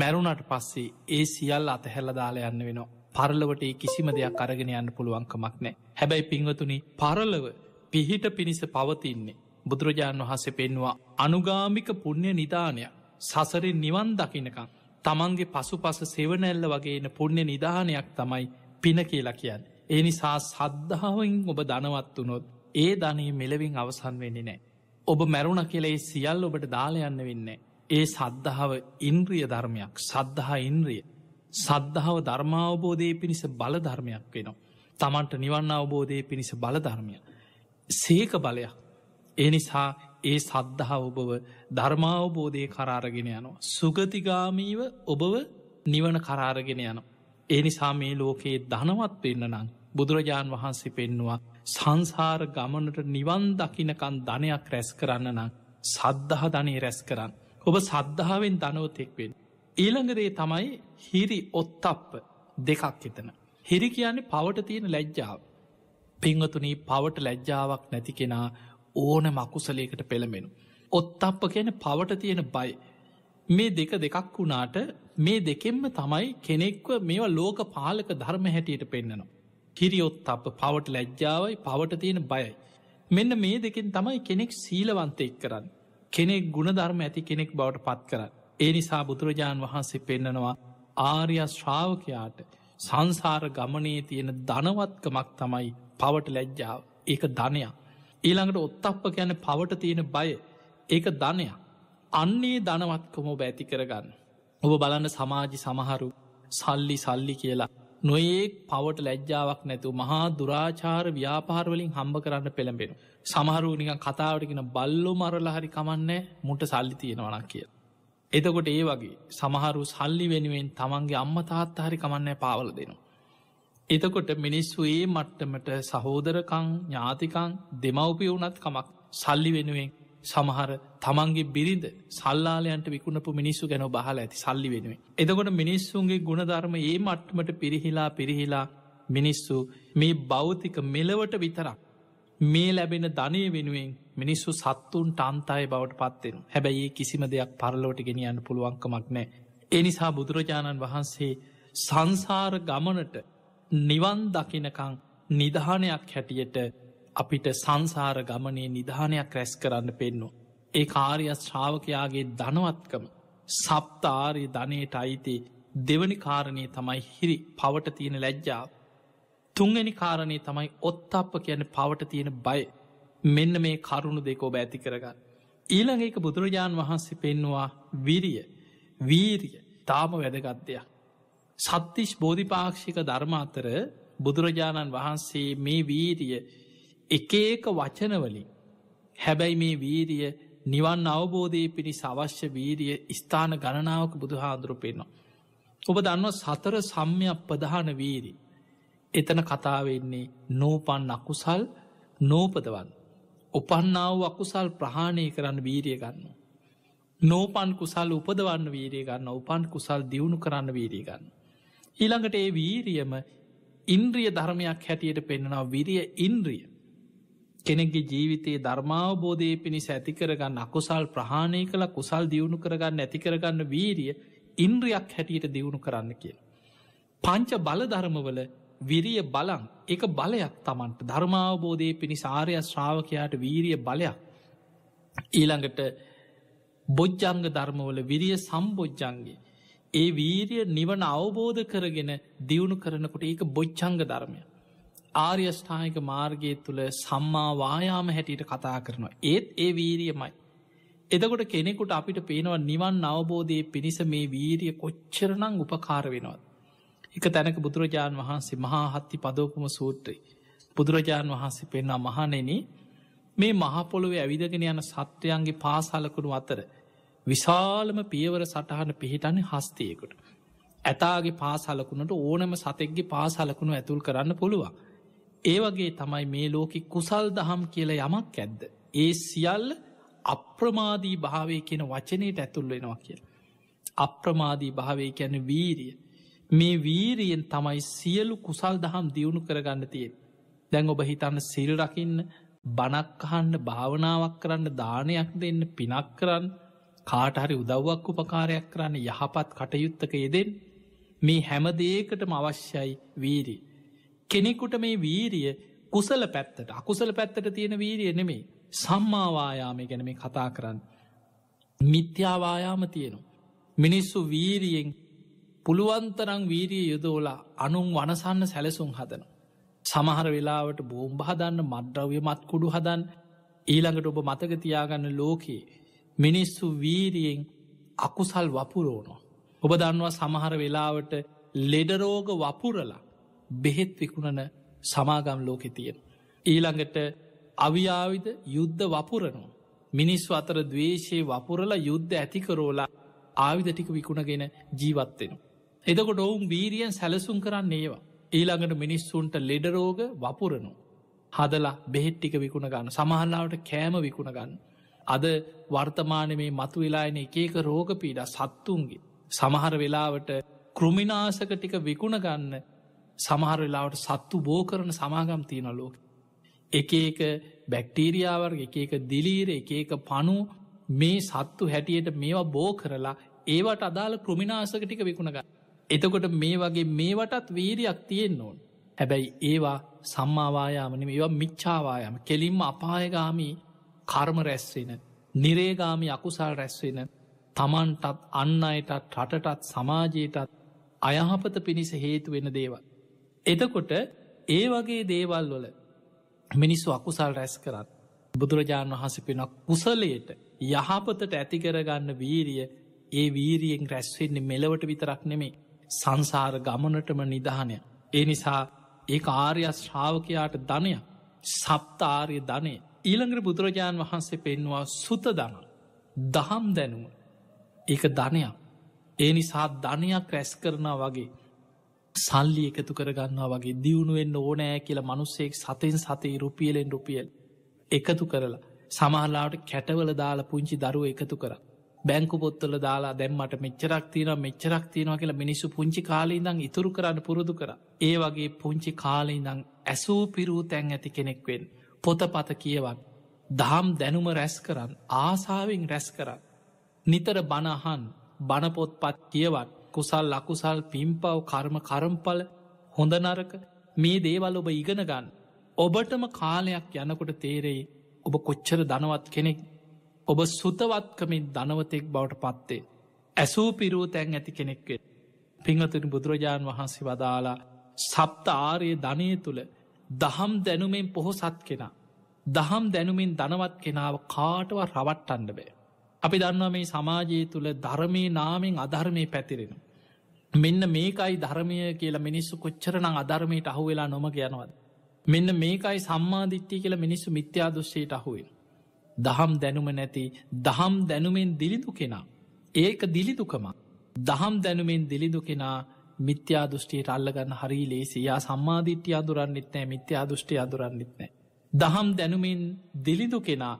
මැරුණට පස්සේ ඒ සියල් අතහැල්ල දාලා යන්න වෙන පරලවට කිසිම දෙයක් අරගෙන යන්න පුළුවන්කමක් නෑ හැබැයි පිංවතුනි පරලව පිහිට පිණිස පවතින්නේ බුදුරජාණන් වහන්සේ පෙන්වා අනුගාමික පුුණ්්‍ය නිධානය සසරෙන් නිවන් දකිනකං තමන්ගේ පසු පස සෙවනැල්ල වගේන පුුණ්්‍ය නිධානයක් තමයි පින කියලා කියන්න. ඒ නිසා සද්ධාවෙන් ඔබ දනවත් වනොත් ඒ ධනී මෙලවින් අවසන් වෙන්නේ නෑ. ඔබ මැරුණ කියලේ සියල් ඔබට දාල යන්න වෙන්න. ඒ සද්ධාව ඉන්ද්‍රිය ධර්මයක් සද්ධහා ඉන්ද්‍රිය. සද්ධාව ධර්මාවබෝධය පිණිස බලධර්මයක් වෙනවා. තමන්ට නිවන්න අවබෝධය පිණිස බලධර්මය. සේක බලයක්. ඒ නිසා ඒ සද්ධහා ඔබව ධර්මාවබෝධය කරාරගෙන යනවා. සුගතිගාමීව ඔබව නිවන කරාරගෙන යනවා. ඒ නිසා මේ ලෝකයේ ධනවත් වෙන්න නම් බුදුරජාණන් වහන්සේ පෙන්නවා සංසාර ගමනට නිවන් දකිනකන් ධනයක් රැස් කරන්න නම් සද්ධහ ධනය රැස් කරන්න. ඔබ සද්ධාවෙන් ධනවතෙක්වෙන්. ඊළඟරේ තමයි හිරි ඔත්තප්ප දෙකක් එතන. හිරි කියන්නේ පවට තියෙන ලැජ්ජාව. පිංවතුනී පවට ලැජ්ජාවක් නැති කෙනා ඕන මකුසලයකට පෙළමෙනු. ඔත්තප්ප කියන පවට තියෙන බයි. මේ දෙක දෙකක් වුණාට මේ දෙකෙන්ම තමයි කෙනෙක්ව මේවා ලෝක පාලක ධර්ම හැටියට පෙන්න්නනවා. හිරියොත් අප පවට ලැජ්ජාවයි පවට තියෙන බයයි. මෙන්න මේ දෙකින් තමයි කෙනෙක් සීලවන්තෙක් කරන්න. කෙනෙක් ගුණධර්ම ඇති කෙනෙක් බවට පත් කරන්න. ඒ නිසා බුදුරජාණන් වහන්සේ පෙන්නනවා ආර්ය ශ්‍රාවකයාට සංසාර ගමනේ තියෙන ධනවත්කමක් තමයි පවට ලැජ්ජාව ඒක ධනයක්. ඊළඟට ඔත්තප්ප කියන පවට තියෙන බය ඒක ධනයක්. අන්නේ ධනවත්කම ඔබ ඇති කරගන්න. ඔබ බලන්න සමාජි සමහරු සල්ලි සල්ලි කියලා. නොඒක් පවට ලැජ්ජාවක් නැතු මහා දුරාචාර ව්‍යාපාරවලින් හම්බ කරන්න පෙළඹෙන. සමහරු නිකන් කතාවටගෙන බල්ලො මරලා හරි කමන්නේ මුට සල්ලි තියෙනවනක් කිය. එතකොට ඒ වගේ සමහරු සල්ලි වෙනුවෙන් තමන්ගේ අම්ම තාත්තා හරි කමන්නේ පාවල දෙනවා. එතකොට මිනිස්සු ඒ මට්ටමට සහෝදරකං ඥාතිකං දෙමවපිය වුනත් කමක් සල්ලි වෙනුවෙන් සමහර තමන්ගේ බිරිඳ සල්ලාලයන්ට විකුණපු මිනිස්සු ගැන බහල ඇති සල්ලි වෙනුවේ. එදකොට මිනිස්සුන්ගේ ගුණධර්ම ඒ මට්ටමට පිරිහිලා පිරිහිලා මිනිස්සු මේ බෞතික මෙලවට විතරක්. මේ ලැබෙන ධනය වෙනුවෙන් මිනිස්සු සත්තුන් ටන්තාය බවට පත්වෙන හැබැයි කිසිම දෙයක් පරලෝට ගෙනියන්න පුළුවන්කමක් නෑ. එනිසා බුදුරජාණන් වහන්සේ සංසාර ගමනට නිවන් දකිනකං නිධානයක් හැටියට අපිට සංසාර ගමනේ නිධානයක් රැස් කරන්න පෙන්නු. ඒ කාර්ය ශ්‍රාවකයාගේ ධනවත්කම සප්තාරය ධනයට අයිති දෙවනි කාරණය තමයි හිරි පවට තියෙන ලැජ්ජාව. තුන්ගනි කාරණය තමයි ඔත්තප්ප කියන පවට තියෙන බය මෙන්න මේ කරුණු දෙකෝ බෑති කරගන්න. ඊළඟ එක බුදුරජාණන් වහන්සේ පෙන්නවා විරිය වීරිය තාම වැදගත්දයක්. සත්තිෂ් බෝධිපාක්ෂික ධර්ම අතර බුදුරජාණන් වහන්සේ මේ වීරිය එක ඒක වචනවලින් හැබැයි මේ වීරිය නිවන් අවබෝධය පිණි සවශ්‍ය වීරිය ස්ථාන ගණනාවක බුදුහාන්දුරු පෙන්නවා. ඔබ දන්නවා සතර සම්්‍යයක් ප්‍රධාන වීරී. එතන කතාවෙන්නේ නෝපන් අකුසල් නෝපදවන්. උපන්නාව අකුසල් ප්‍රහාණය කරන්න වීරිය ගන්න. නෝපන් කුසල් උපදවන්න වීරිය ගන්න උපන් කුසල් දියුණු කරන්න වීරිය ගන්න. ඊළඟට ඒ වීරියම ඉන්ද්‍රිය ධර්මයක් හැටියට පෙන්නවා විරිය ඉන්ද්‍රිය. කෙනෙක්ගේ ජීවිතයේ ධර්මාවබෝධය පිණිස ඇතිකරගන්න අකුසල් ප්‍රහාණය කළ කුසල් දියුණු කරගන්න ඇතිකරගන්න වීරිය ඉන්ද්‍රියක් හැටියට දියුණු කරන්න කිය. පංච බලධර්මවල විරිය බලං එක බලයක් තමන්ට ධර්මාවබෝධය පිණි සාරය ශ්‍රාවකයාට වීරිය බලයක්. ඊළඟට බොජ්ජංග ධර්මවල විරිය සම්බොජ්ජන්ගේ. ඒ වීරිය නිවන අවබෝධ කරගෙන දියුණු කරනකොට ඒක බොච්චංග ධර්මය. ආර්යෂ්ඨායික මාර්ගය තුළ සම්මාවායාම හැටියට කතා කරනවා. ඒත් ඒ වීරියමයි. එදකොට කෙනෙකුට අපිට පේනවා නිවන් අවබෝධය පිණිස මේ වීරිය කොච්චරනං උපකාර වෙනවත්. එක තැනක බුදුරජාණන් වහන්සේ මහා හත්ති පදෝකුම සූත්‍රයි. බුදුරජාණන් වහන්සේ පෙන්වා මහනෙන මේ මහපොළොවේ ඇවිදගෙන යන සත්වයන්ගේ පාසලකුණු අතර විශාලම පියවර සටහන පිහිටන්නේ හස්තයකුට. ඇතාගේ පාසලකුණට ඕනම සතෙක්ගේ පාසලකුණු ඇතුල් කරන්න පුළුවන්. ඒ වගේ තමයි මේ ලෝකෙ කුසල් දහම් කියල යමක් ඇද්ද. ඒ සියල් අප්‍රමාදී භාවය කියෙන වචනයට ඇතුල් වෙනවා කියල. අප්‍රමාදී භාවය කියැන වීරිය. මේ වීරියෙන් තමයි සියලු කුසල් දහම් දියුණු කරගන්න තියෙන්. දැන් ඔබ හිතන්න සිල් රකින්න බනක්කහන්න භාවනාවක් කරන්න දානයක් දෙන්න පිනක් කරන්න කාටහරි උදව්වක් උපකාරයක් කරන්න යහපත් කටයුත්තක යෙදෙන් මේ හැම දේකටම අවශ්‍යයි වීරී. කෙනෙකුට මේ වීරිය කුසල පැත්තට අකුසල පැත්තට තියෙන වීරිය නෙමේ සම්මාවායාමය ගැන මේ කතා කරන්න. මිත්‍යාවායාම තියෙනවා. මිනිස්සු වීරියෙන් පුළුවන්තරං වීරිය යුදෝලා අනුන් වනසන්න සැලසුම් හදන. සමහර වෙලාවට බෝම්භ හදන්න මද්‍රව්‍ය මත්කුඩු හදන් ඊළඟට ඔබ මතකතියාගන්න ලෝකයේ මිනිස්සු වීරියෙන් අකුසල් වපුරෝනො. ඔබ දන්නවා සමහර වෙලාවට ලෙඩරෝග වපුරලා බෙහෙත් විකුණන සමාගම් ලෝකෙ තියෙන. ඊළඟට අවියාවිද යුද්ධ වපුරනු. මිනිස්ු අතර දවේශයේ වපුරල යුද්ධ ඇතිකරෝලා ආවිධ ටික විකුණගෙන ජීවත්වෙන. එදකොට ඔවුන් වීරියෙන් සැලසුම් කරන්න ඒවා. ඊළඟට මිනිස්සුන්ට ලෙඩරෝග වපුරනු. හදලා බෙහෙට්ටික විකුණ ගන්න සමහල්ලාවට කෑම විකුණ ගන්න. අද වර්තමාන මේ මතු වෙලායන එකක රෝගපීඩ සත්තුන්ගේ. සමහර වෙලාවට කෘමිනාසක ටික විකුණ ගන්න සමහර වෙලාවට සත්තු බෝ කරන සමාගම් තියෙන ලෝක. එක එක බැක්ටීරියාවර් එක එක දිලීර එක එක පනු මේ සත්තු හැටියට මේවා බෝ කරලා ඒවට අදාළ ක්‍රමිනාසක ටික විකුණග. එතකොට මේ වගේ මේවටත් වීරයක් තියෙන් ඕන්. හැබැයි ඒවා සම්මාවායාමන ඒවා මිච්චාවායම කෙලින්ම අපායගාමී කර්ම රැස්වෙන නිරේගාමි අකුසල් රැස්වෙන තමන්ටත් අන්න අයටත් රටටත් සමාජයටත් අයහපත පිණිස හේතු වෙන දේවල්. එතකොට ඒ වගේ දේවල් වල මිනිස්සු අකුසල් රැස් කරත් බුදුරජාණන් වහස පෙනක් කුසලයට යහපතට ඇතිකරගන්න වීරිය ඒ වීරියෙන් රැස්වෙන්නේ මෙලවට විතරක් නෙමේ සංසාර ගමනටම නිධානය. ඒ නිසා ඒ ආර්ය ශ්‍රාවකයාට ධනය සප්තාර්ය ධනය ඊළඟට බුදුරජාණන් වහන්සේ පෙන්වා සුත දන දහම් දැනුව ඒ ධනයක් ඒ නිසා ධනයක් රැස් කරනා වගේ සල්ලි එකතු කරගන්නවා වගේ දියුණුවෙන් ඕනෑ කියලා මනුස්සෙක් සතෙන් සතේ රුපියලෙන් රුපියල් එකතු කරලා සමහලාට කැටවල දාලා පුංචි දරුව එකතු කර බැංකු පොත්තල දාලා දැම්මට මෙච්චරක් තියන මෙච්චරක් තියෙනවා කියලා මිනිස්සු පුංචි කාලීඉදං ඉතුරු කරන්න පුරුදු කර ඒ වගේ පුංචි කාලීඉදං ඇසූ පිරූ තැන් ඇති කෙනෙක්වෙන් පොතපත කියවන් දහම් දැනුම රැස් කරන්න ආසාාවෙන් රැස් කරන්න නිතර බණහන් බණපොත්පත් කියවන් කුසල් අකුසල් පිම්පව් කර්ම කරම්පල හොඳනරක මේ දේවල් ඔබ ඉගෙන ගන්න. ඔබටම කාලයක් යනකොට තේරෙයි ඔබ කොච්චර දනවත් කෙනෙක් ඔබ සුතවත්කමින් දනවතෙක් බවට පත්තේ. ඇසූ පිරූ තැන් ඇති කෙනෙක්වේ. පිංහතුනි බුදුරජාණන් වහන්සේ වදාලා සප්ත ආරයේ ධනය තුළ දහම් දැනුමෙන් පොහොසත් කෙනා. දහම් දැනුමින් දනවත් කෙනාව කාටව රවට්ටන්න බෑ. අපි දන්නවා මේ සමාජයේ තුළ ධර්මය නාමෙන් අධර්මය පැතිරෙන. මෙන්න මේකයි ධර්මය කියලා මිනිස්සු කොච්චරනං අධර්මයට අහු වෙලා නොමග යනවද. මෙන්න මේකයි සම්මාධිත්්‍යය කියලා මිනිස්සු මිත්‍යා දුෂ්‍යයට අහුවෙන්. දහම් දැනුම නැති දහම් දැනුමෙන් දිලිදු කෙනා. ඒක දිලිදුකමක්. දහම් දැනුමෙන් දිලිදු කෙනා මිත්‍යා දුෘෂ්ටියට අල්ලගන්න හරි ලේසියා සම්මාධිට්‍ය අදුරන්නෙත් නෑ මිත්‍යා දුෘෂ්ටි අදුරන්නෙත් නෑ. දහම් දැනුමෙන් දිලිදු කෙනා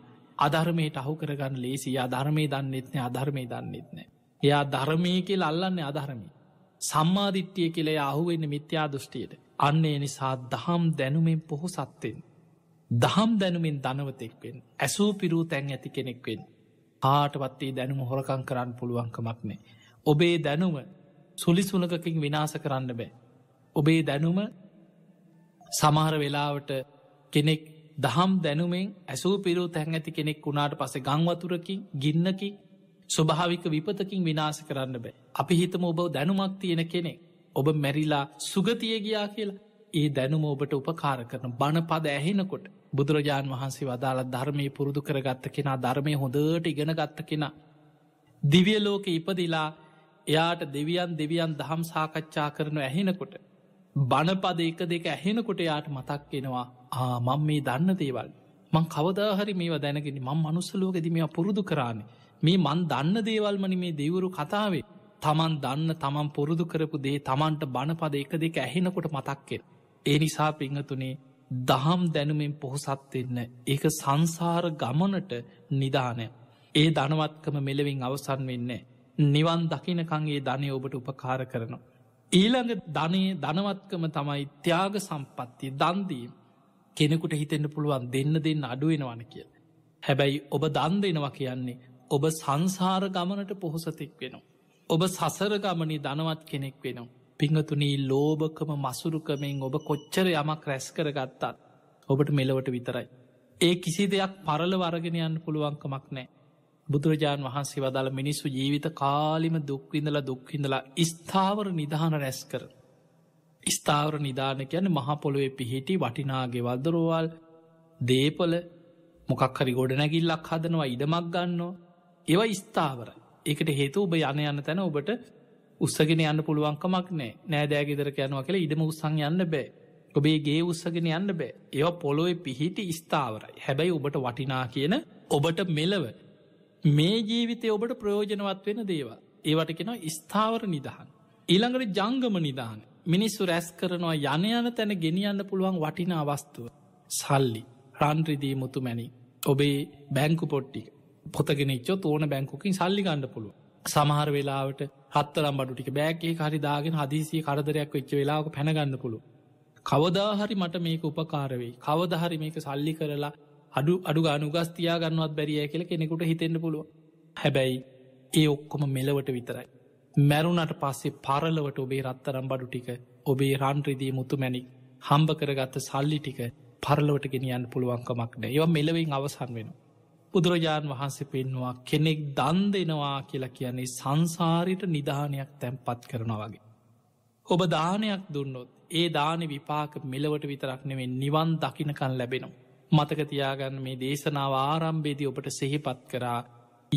අධර්මයට අහු කරගන්න ලේසි අධර්මය දන්නෙත්න අධර්මය දන්නෙත්නෑ. එයා ධර්මය කියල අල්ලන්නේ අධර්මය. සම්මාධිට්්‍යය කෙළේ අහුවෙන්න මිත්‍යා දෘෂ්ටියයට අන්න එනිසා දහම් දැනුමෙන් පොහො සත්තෙන්. දහම් දැනුමින් දනවතෙක්වෙන් ඇසූ පිරූ තැන් ඇති කෙනෙක්වෙන්. ආටවත්තේ දැනුම හොරකං කරන්න පුළුවන්කමක් නෑ. ඔබේ දැනුම සුලිසුනකකින් විනාස කරන්න බෑ. ඔබේ දැනුම සමහර වෙලාවට කෙනෙක් දහම් දැනුමෙන් ඇසූ පිරූ තැන් ඇති කෙනෙක් වුණාට පස ගංවතුරකින් ගින්නකි ස්වභාවික විපතකින් විනාස කරන්න බෑ. අපි හිතම ඔබ දැනුමක් තියෙන කෙනෙක්. ඔබ මැරිලා සුගතිය ගියා කියලා ඒ දැනුම ඔබට උපකාර කරන බණපද ඇහෙනකොට බුදුරජාණන් වහන්සේ වදාළ ධර්මය පුරුදු කරගත්ත කෙනා ධර්මය හොඳට ඉගෙන ගත්ත කෙනා. දිවියලෝක ඉපදිලා එයාට දෙවියන් දෙවියන් දහම් සාකච්ඡා කරනු ඇහෙනකොට. බණපද එක දෙක ඇහෙනකොට යාට මතක් වෙනවා ආ මං මේ දන්න දේවල්. මං කවදාහරි මේවා දැනගෙන මං මනුස්සලෝකෙද මේ පුරුදු කරන්නේ. මේ මන් දන්න දේවල්මනි මේ දෙවරු කතාවේ. තමන් දන්න තමන් පුරුදු කරපු දේ තමන්ට බණපද එක දෙක ඇහෙනකොට මතක්කෙල්. ඒ නිසා පිංහතුනේ දහම් දැනුමෙන් පොහොසත්වෙන්න ඒක සංසාර ගමනට නිධානය. ඒ ධනවත්කම මෙලෙවින් අවසන් වෙන්න. නිවන් දකිනකංගේ ධනය ඔබට උපකාර කරනවා. ඊළඟ ධනයේ ධනවත්කම තමයි ත්‍යාග සම්පත්තිය දන්දීම. කෙනෙකුට හිතෙන්න්න පුළුවන් දෙන්න දෙන්න අඩුවෙනවන කියල. හැබැයි ඔබ දන් දෙනවා කියන්නේ ඔබ සංසාර ගමනට පොහොසතෙක් වෙනවා. ඔබ සසර ගමනි දනවත් කෙනෙක් වෙනවා. පිංහතුනී ලෝභකම මසුරුකමෙන් ඔබ කොච්චර යමක් රැස් කර ගත්තාත් ඔබට මෙලවට විතරයි. ඒ කිසි දෙයක් පරල වරගෙනයන්න පුළුවන්කමක් නෑ. බුදුරජාණන් වහන්සේ වදාළ මිනිස්සු ජීවිත කාලිම දුක්විඳලා දුක්විඳලා ස්ථාවර නිධාන රැස් කරන. ස්ථාවර නිධාන කියන මහපොළොවේ පිහිටි වටිනාගේ වදරෝවල් දේපල මොකක් හරි ගොඩනැගිල්ලක් හදනවා ඉඩමක් ගන්නවා. ඒව ස්ථාවර එකට හේතු ඔබ යන යන තැන ඔබට උත්සගෙන යන්න පුළුවන්කමක් නෑ නෑදෑගෙදර යනවා කියලා ඉඩම උත්සං යන්න බෑ. ඔබේ ගේ උත්සගෙන යන්න බෑ ඒව පොළොවේ පිහිටි ස්ථාවරයි හැබැයි ඔබට වටිනා කියන ඔබට මෙලව මේ ජීවිතය ඔබට ප්‍රයෝජනවත් වෙන දේවා ඒවට කෙන ස්ථාවර නිදහන්. ඊළඟට ජංගම නිදාන මිනිස්සු රැස් කරනවා යන යන තැන ගෙනියන්න පුළුවන් වටින අවස්තුව. සල්ලි රන්රිදී මුතු මැනි. ඔබේ බැංකු පොට්ටි පොතගෙනච්චෝ තෝන බැංකුකින් සල්ලි ගණඩ පුළුව. සමහර වෙලාවට හත්තරම් බඩුටික බෑගේ හරිදාගෙන හදිසිී කරදරයක් වෙච්ච වෙලාක පැනගන්න පුළුව. කවදාහරි මට මේක උපකාරවෙයි. කවදහරි මේක සල්ලි කරලා අඩු අඩු අනුගස්තියා ගන්නවත් බැරිය කියල කෙනෙකුට හිතෙන්න්න පුළුව. හැබැයි ඒ ඔක්කොම මෙලවට විතරයි. මැරුණට පස්සේ පරලවට ඔබේ රත්තරම් බඩු ටික ඔබේ රන්්‍රදී මුතුමැනික් හම්බ කරගත්ත සල්ලි ටික පරලවට ගෙනියන්න පුළුවන්කමක් නෑ ඒව මෙලවෙන් අවසන් වෙන. බුදුරජාණන් වහන්සේ පෙන්වා කෙනෙක් දන් දෙනවා කියලා කියන්නේ සංසාරිට නිධානයක් තැන්පත් කරනවාගේ. ඔබ දානයක් දුන්නොත් ඒ දාන විපාක මෙලවට විතරක් නෙවෙේ නිවන් දකිනකන් ලැබෙනවා. මතකතියාගන්න මේ දේශනාව ආරම්භේදී ඔබට සෙහිපත් කරා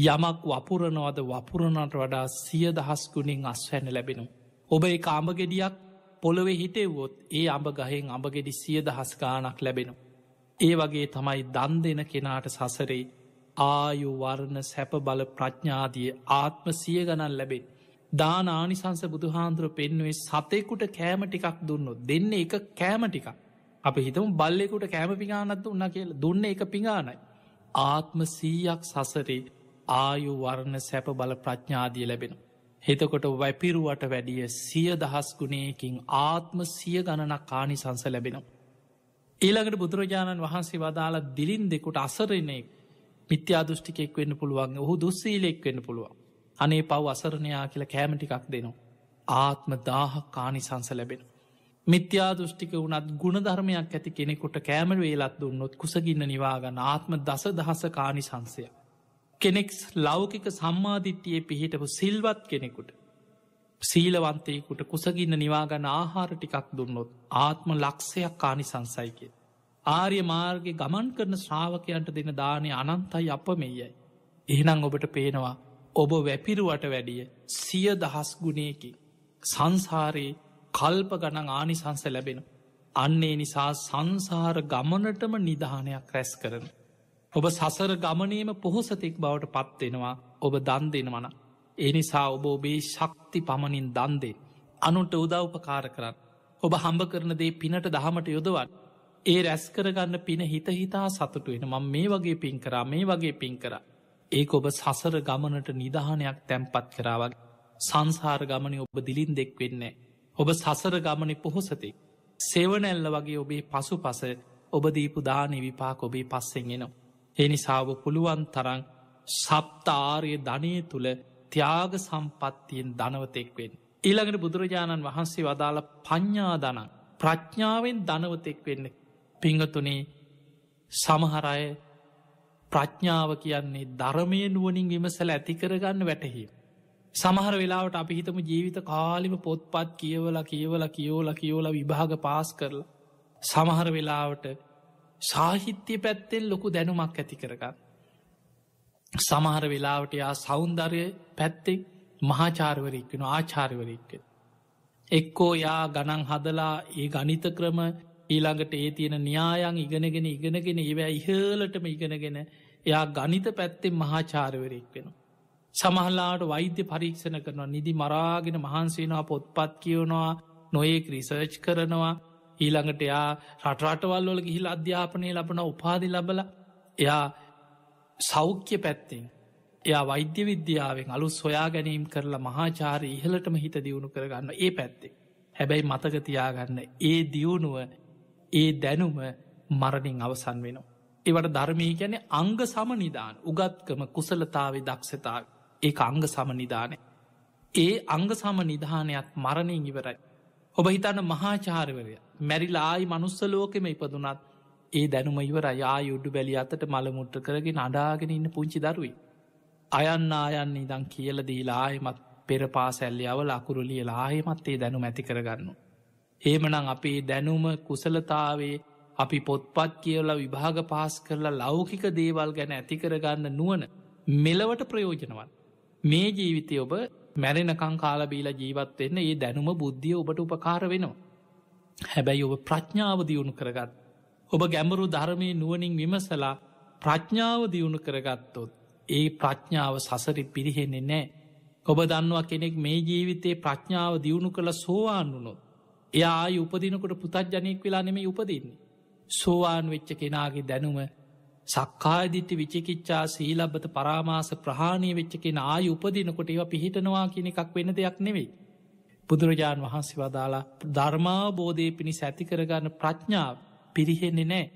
යමක් වපුරනවද වපුරණට වඩා සිය දහස්ගුණින් අස්වැන ලැබෙනු. ඔබ ඒ අඹගෙඩියක් පොළොවෙ හිටෙව්වොත් ඒ අඹ ගහෙන් අඹගෙඩි සිය දහස් ගානක් ලැබෙනු. ඒ වගේ තමයි දන් දෙන කෙනාට සසරේ ආයු වර්ණ සැප බල ප්‍රඥාදිය ආත්ම සිය ගණන් ලැබෙන්. දාන ආනිසංස බුදුහාන්දුර පෙන්නුවේ සතෙකුට කෑම ටිකක් දුන්නු දෙන්න එක කෑම ටිකක්. අප හිතම බල්ලෙකුට කෑම පිගානත් දුන්න කියල දුන්න එක පිගානයි. ආත්ම සීයක් සසරේ ආයු වර්ණ සැප බල ප්‍රඥාදිය ලැබෙන. හෙතකොට වැපිරුවට වැඩිය සිය දහස් ගුණයකින් ආත්ම සිය ගණනක් කානි සංස ලැබෙනවා. ඊළඟට බුදුරජාණන් වහන්සේ වදාළ දිලින් දෙකුට අසරන්නේ මිත්‍යා දෘෂ්ටිකෙක් වෙන්න පුළුවන් ඔහු දුස්සීලෙක් වෙන්න පුළුවන් අනේ පව් අසරණයා කියලා කෑමටිකක් දෙනවා. ආත්ම දාහක් කානි සංස ලැබෙන. මිත්‍යා දෘෂ්ටික වුනත් ගුණධර්මයක් ඇති කෙනෙකුට කෑමට වේලත් දුන්නොත් කුසගින්න නිවාගන්න ආත්ම දස දහස කානි සංසයක්. කෙනෙක් ලෞකික සම්මාධිට්ටියේ පිහිටපු සිල්වත් කෙනෙකුට සීලවන්තයකුට කුසගින්න නිවාගන්න ආහාර ටිකක් දුන්නොත් ආත්ම ලක්ෂයක් කානි සංසයිකය. ආර්ය මාර්ග ගමන් කරන ශ්‍රාවකයන්ට දෙන දානය අනන්තයි අප මෙයයි. එහනම් ඔබට පේනවා ඔබ වැපිරුවට වැඩිය සිය දහස් ගුණයකින්. සංසාරයේ කල්ප ගණන් ආනිසංස ලැබෙන. අන්නේ නිසා සංසාර ගමනටම නිධානයක් රැස් කරන. ඔබ සසර ගමනේම පොහොසතෙක් බවට පත්වෙනවා ඔබ දන් දෙෙනවන. එනිසා ඔබ ඔබේ ශක්ති පමණින් දන්දේ. අනුන්ට උදව්පකාර කරන්න. ඔබ හම්බ කරන දේ පිනට දහමට යොදවන්. ඒ රැස් කරගන්න පින හිතහිතා සතුටුවෙන මං මේ වගේ පින් කරා මේ වගේ පින් කර. ඒක ඔබ සසර ගමනට නිධානයක් තැම්පත් කරාවක්. සංසාර ගමනය ඔබ දිලින් දෙෙක් වෙන්නේ. ඔබ සසර ගමනි පොහොසතෙක්. සෙවනැල්ල වගේ ඔබේ පසු පස ඔබ දීපු දානය විපාක ඔබේ පස්සෙන් එෙනවා. එනිසාව පුළුවන් තරන් සප්තාරය ධනය තුළ ත්‍යාග සම්පත්තියෙන් ධනවතෙක්වෙන්. ඊළඟට බුදුරජාණන් වහන්සේ වදාළ ප්ඥාදනන් ප්‍රඥ්ඥාවෙන් ධනවතෙක් වෙන්න පිංහතුනේ සමහරය ප්‍රඥ්ඥාව කියන්නේ ධර්මය නුවනින් විමසල ඇතිකරගන්න වැටහි. සමහර වෙලාවට අපිහිතම ජීවිත කාලිම පොත්පත් කියවල කියවල කියෝල කියෝල විභාග පාස් කරලා සමහර වෙලාවට සාහිත්‍ය පැත්තෙන් ලොකු දැනුමක් ඇති කරගන්න. සමහර වෙලාවට යා සෞන්දර්ය පැත්තෙක් මහාචාර්වරෙක් වෙන ආචාර්වරෙක්ක. එක්කෝ යා ගණන් හදලා ඒ ගනිත ක්‍රම ඊළඟට ඒ තියෙන න්‍යායන් ඉගෙනගෙන ඉගෙනගෙන ඒවැ ඉහලටම ඉගෙනගෙන එයා ගනිත පැත්තෙන් මහාචාර්වරෙක් වෙන. සමහල්ලාට වෛද්‍ය පරීක්ෂණ කරනවා නිදි මරාගෙන මහන්සේනවා පොත්පත් කියවනවා නොයෙක් රිසර්ච් කරනවා ඊළඟට එයා රටරටවල් වල ගිහිල් අධ්‍යාපනය ලබන උපාදි ලබල එයා සෞඛ්‍ය පැත්තෙන් එයා වෛද්‍ය විද්‍යාවෙන් අලු සොයා ගැනීම් කරලා මහාචාර ඉහලටම හිත දියුණු කරගන්න ඒ පැත්තේ. හැබැයි මතකතියාගන්න ඒ දියුණුව ඒ දැනුම මරණින් අවසන් වෙනවා. ඒවට ධර්මී ගැන අංග සමනිධාන උගත්කම කුසලතාවේ දක්ෂතාව ඒ අංග සමනිධානය. ඒ අංග සම නිධානයක් මරණින් ඉවරයි. ඔබ හිතන්න මහාචාරවරය මැරිලායි මනුස්සලෝකෙම ඉපදුනත් ඒ දැනුම ඉවර යා යුඩ්ඩු බැලි අතට මළමුට්ට කරගෙන අඩාගෙන ඉන්න පුංචි දරුයි. අයන්න අයන්න ඉදං කියල දීලාහෙමත් පෙර පාසැල්ලියාව ලකුරුලිය ලාහෙමත් ඒ දැනු ඇති කරගන්න. ඒමනං අපේ දැනුම කුසලතාවේ අපි පොත්පත් කියලා විභාග පාස් කරලා ලෞකික දේවල් ගැන ඇතිකරගන්න නුවන මෙලවට ප්‍රයෝජනවත්. මේ ජීවිතය ඔබ මැරෙනකං කාලබීලා ජීවත්වෙන්න ඒ දැනුම බුද්ධිය ඔබට උපකාර වෙනවා. හැබැයි ඔබ ප්‍රඥාව දියුණු කරගත්. ඔබ ගැඹරු ධර්මය නුවනින් විමසලා ප්‍රඥාව දියුණු කරගත්තොත්. ඒ ප්‍රඥාව සසරි පිරිහෙන්නේ නෑ. ඔබ දන්නවා කෙනෙක් මේ ජීවිතයේ ප්‍රඥාව දියුණු කළ සෝවාන්නුනොත්. එයා ආය උපදිනකොට පුතජ්ජනයෙක් වෙලා නෙමේ උපදින්නේ. සෝවාන් වෙච්ච කෙනාගේ දැනුම සක්කාදිිට්ටි විචිකිච්චා සීලබ්බත පරාමාස ප්‍රහාණය වෙච්චකෙන ආය උපදිනකොට ඒව පිහිටනවා කියන එකක් වෙන දෙයක් නෙවෙයි. බුදුරජාණන් වහන්සේ වදාලා ධර්මාබෝධය පිණි සැතිකරගන්න ප්‍රඥාව පිරිහෙන්නේ නෑ.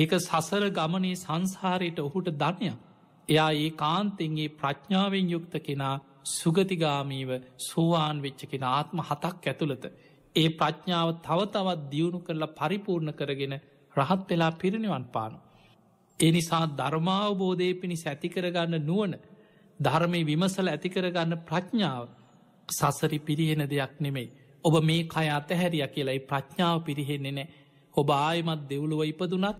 ඒක සසර ගමනේ සංසාරයට ඔහුට ධනයක්. එයා ඒ කාන්තෙන්ගේ ප්‍රඥාවෙන් යුක්ත කෙනා සුගතිගාමීව සෝවාන් වෙච්ච කෙන ආත්ම හතක් ඇතුළත. ඒ ප්‍රඥාව තව තවත් දියුණු කරලා පරිපූර්ණ කරගෙන රහත් වෙලා පිරිනිවන් පානවා. එනිසා ධර්මාවබෝධය පිණිස ඇතිකරගන්න නුවන ධර්මය විමසල ඇතිකරගන්න ප්‍රඥාව සසරි පිරිහෙන දෙයක් නෙමෙයි. ඔබ මේ කය අතහැරිය කියලයි ප්‍රඥාව පිරිහෙන්නේ නෑ. ඔබ ආයමත් දෙව්ලුව ඉපදුනත්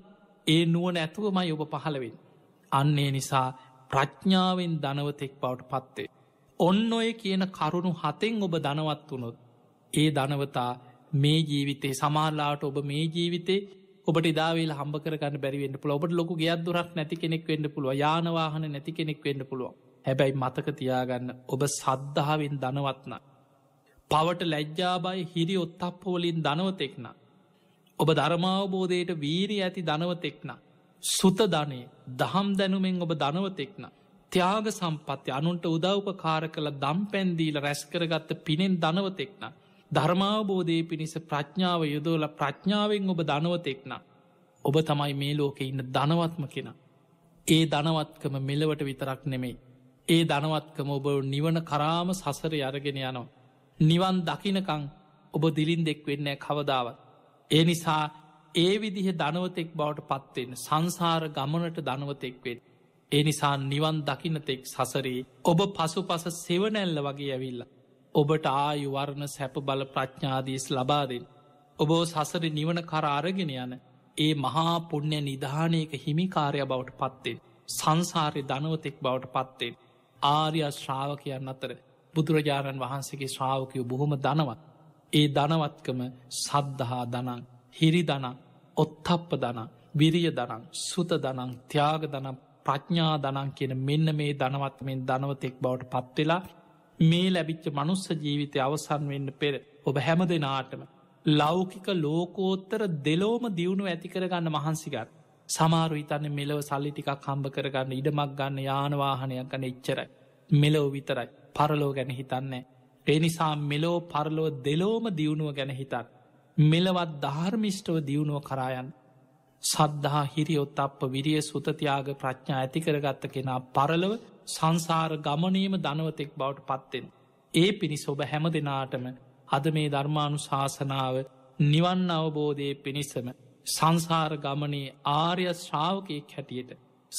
ඒ නුවන ඇතුවමයි ඔබ පහළවෙන්. අන්නේ නිසා ප්‍රඥාවෙන් දනවතෙක් බවට පත්තේ. ඔන්න ඔය කියන කරුණු හතෙන් ඔබ දනවත් වුණොත්. ඒ දනවතා මේ ජීවිතේ සමාල්ලාට ඔබ මේ ජීවිතේ ඔබට දාවේල හම්බ කරන්න බැරිවෙන්න පුළ ඔබට ලොකු ගියත් දුරක් නැති කෙනෙක් වෙන්න පුළුව යානවාහන නැති කෙනෙක් වෙන්න පුළුව හැබැයි මතක තියාගන්න ඔබ සද්ධාවෙන් දනවත්න. පවට ලැජ්ජාබයි හිරි ඔත්තප්පෝලින් දනවතෙක්න. ඔබ ධර්මාවබෝධයට වීරී ඇති දනවතෙක්න. සුත ධනය දහම් දැනුමෙන් ඔබ දනවතෙක්න. ත්‍යයාග සම්පත්ති අනුන්ට උදව්පකාර කළ දම් පැන්දීල රැස්කරගත්ත පිනෙන් දනවතෙක්න. ධර්මාබෝධය පිණිස ප්‍රඥාව යුදෝල ප්‍රඥාවෙන් ඔබ දනවතෙක්න. ඔබ තමයි මේ ලෝකෙ ඉන්න ධනවත්ම කෙන. ඒ ධනවත්කම මෙලවට විතරක් නෙමෙයි. ඒ ධනවත්කම ඔබ නිවන කරාම සසර අරගෙන යනවා. නිවන් දකිනකං ඔබ දිලින් දෙෙක් වෙන්න කවදාවත්. ඒ නිසා ඒ විදිහ ධනවතෙක් බවට පත්වෙන් සංසාර ගමනට ධනවතෙක්වෙන්. ඒ නිසා නිවන් දකිනතෙක් සසරේ ඔබ පසු පස සෙවනැල්ල වගේ ඇවිල්ලා. ඔබට ආයු වර්ණ සැප බල ප්‍රඥාදීස් ලබාදෙන්. ඔබෝ සසර නිවන කර අරගෙන යන ඒ මහා පුුණ්‍ය නිධානයක හිමිකාරය බවට පත්තෙන්. සංසාරය දනවතෙක් බවට පත්තෙන්. ආර්ය ශ්‍රාවකයන් අතර බුදුරජාණන් වහන්සේගේ ශ්‍රාවකයෝ බොහොම දනවත්. ඒ දනවත්කම සද්ධහා දනං හිරි දනං ඔත්තප්ප දනං විරිය දනං සුත දනං ත්‍යාග දනම් ප්‍රඥා දනන් කියන මෙන්න මේ දනවත්මෙන් දනවතෙක් බවට පත්වෙලා මේ ලැබිච්ච මනුස්ස ජීවිතය අවසන් වෙන්න පෙර ඔබ හැම දෙනාටම ලෞකික ලෝකෝත්තර දෙලෝම දියුණු ඇතිකරගන්න මහන්සිගත් සමාරු ඉතන්න මෙලව සල්ලි ටිකක් හම්බ කරගන්න ඉඩමක් ගන්න යානවාහනයක් ගන එච්චරයි මෙලෝ විතරයි පරලෝ ගැන හිතන්නේ එනිසා මෙලෝ පරලෝ දෙලෝම දියුණුව ගැන හිතත් මෙලවත් ධර්මිෂ්ටව දියුණුව කරායන් සද්ධහා හිරියොත් අප විරිය සුතතියාග ප්‍රඥා ඇතිකරගත්ත කෙනා පරලව සංසාර ගමනීම දනවතෙක් බවට පත්තෙන්. ඒ පිණිස් ඔබ හැම දෙනාටම අද මේ ධර්මාණු ශාසනාව නිවන් අවබෝධය පිණිසම සංසාර ගමනේ ආර්ය ශ්‍රාවකයෙක් හැටියට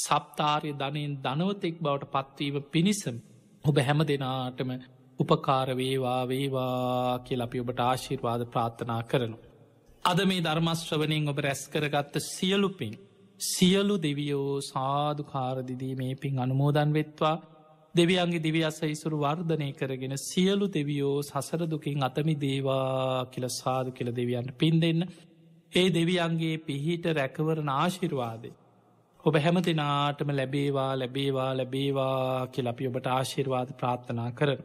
සප්තාරය ධනයෙන් දනවතෙක් බවට පත්වීම පිණිසම් ඔබ හැම දෙනාටම උපකාරවේවා වේවා කියල අපි ඔබට ආශිර්වාද ප්‍රාත්ථනා කරනු. අද මේ ධර්මශ්‍රවනින් ඔබ රැස් කරගත්ත සියලුපින්. සියලු දෙවියෝ සාධකාරදිදී මේ පින් අනුමෝදන් වෙත්වා දෙවියන්ගේ දිවි අස ඉසුරු වර්ධනය කරගෙන සියලු දෙවියෝ සසරදුකින් අතමි දේවා කියල සාදු කියල දෙවියන්ට පින් දෙන්න. ඒ දෙවියන්ගේ පිහිට රැකවර නාශිර්වාදය. ඔබ හැම දෙනාටම ලැබේවා ලැබේවා ලැබේවා කියල අපි ඔබට ආශිර්වාද ප්‍රාත්ථනා කරන.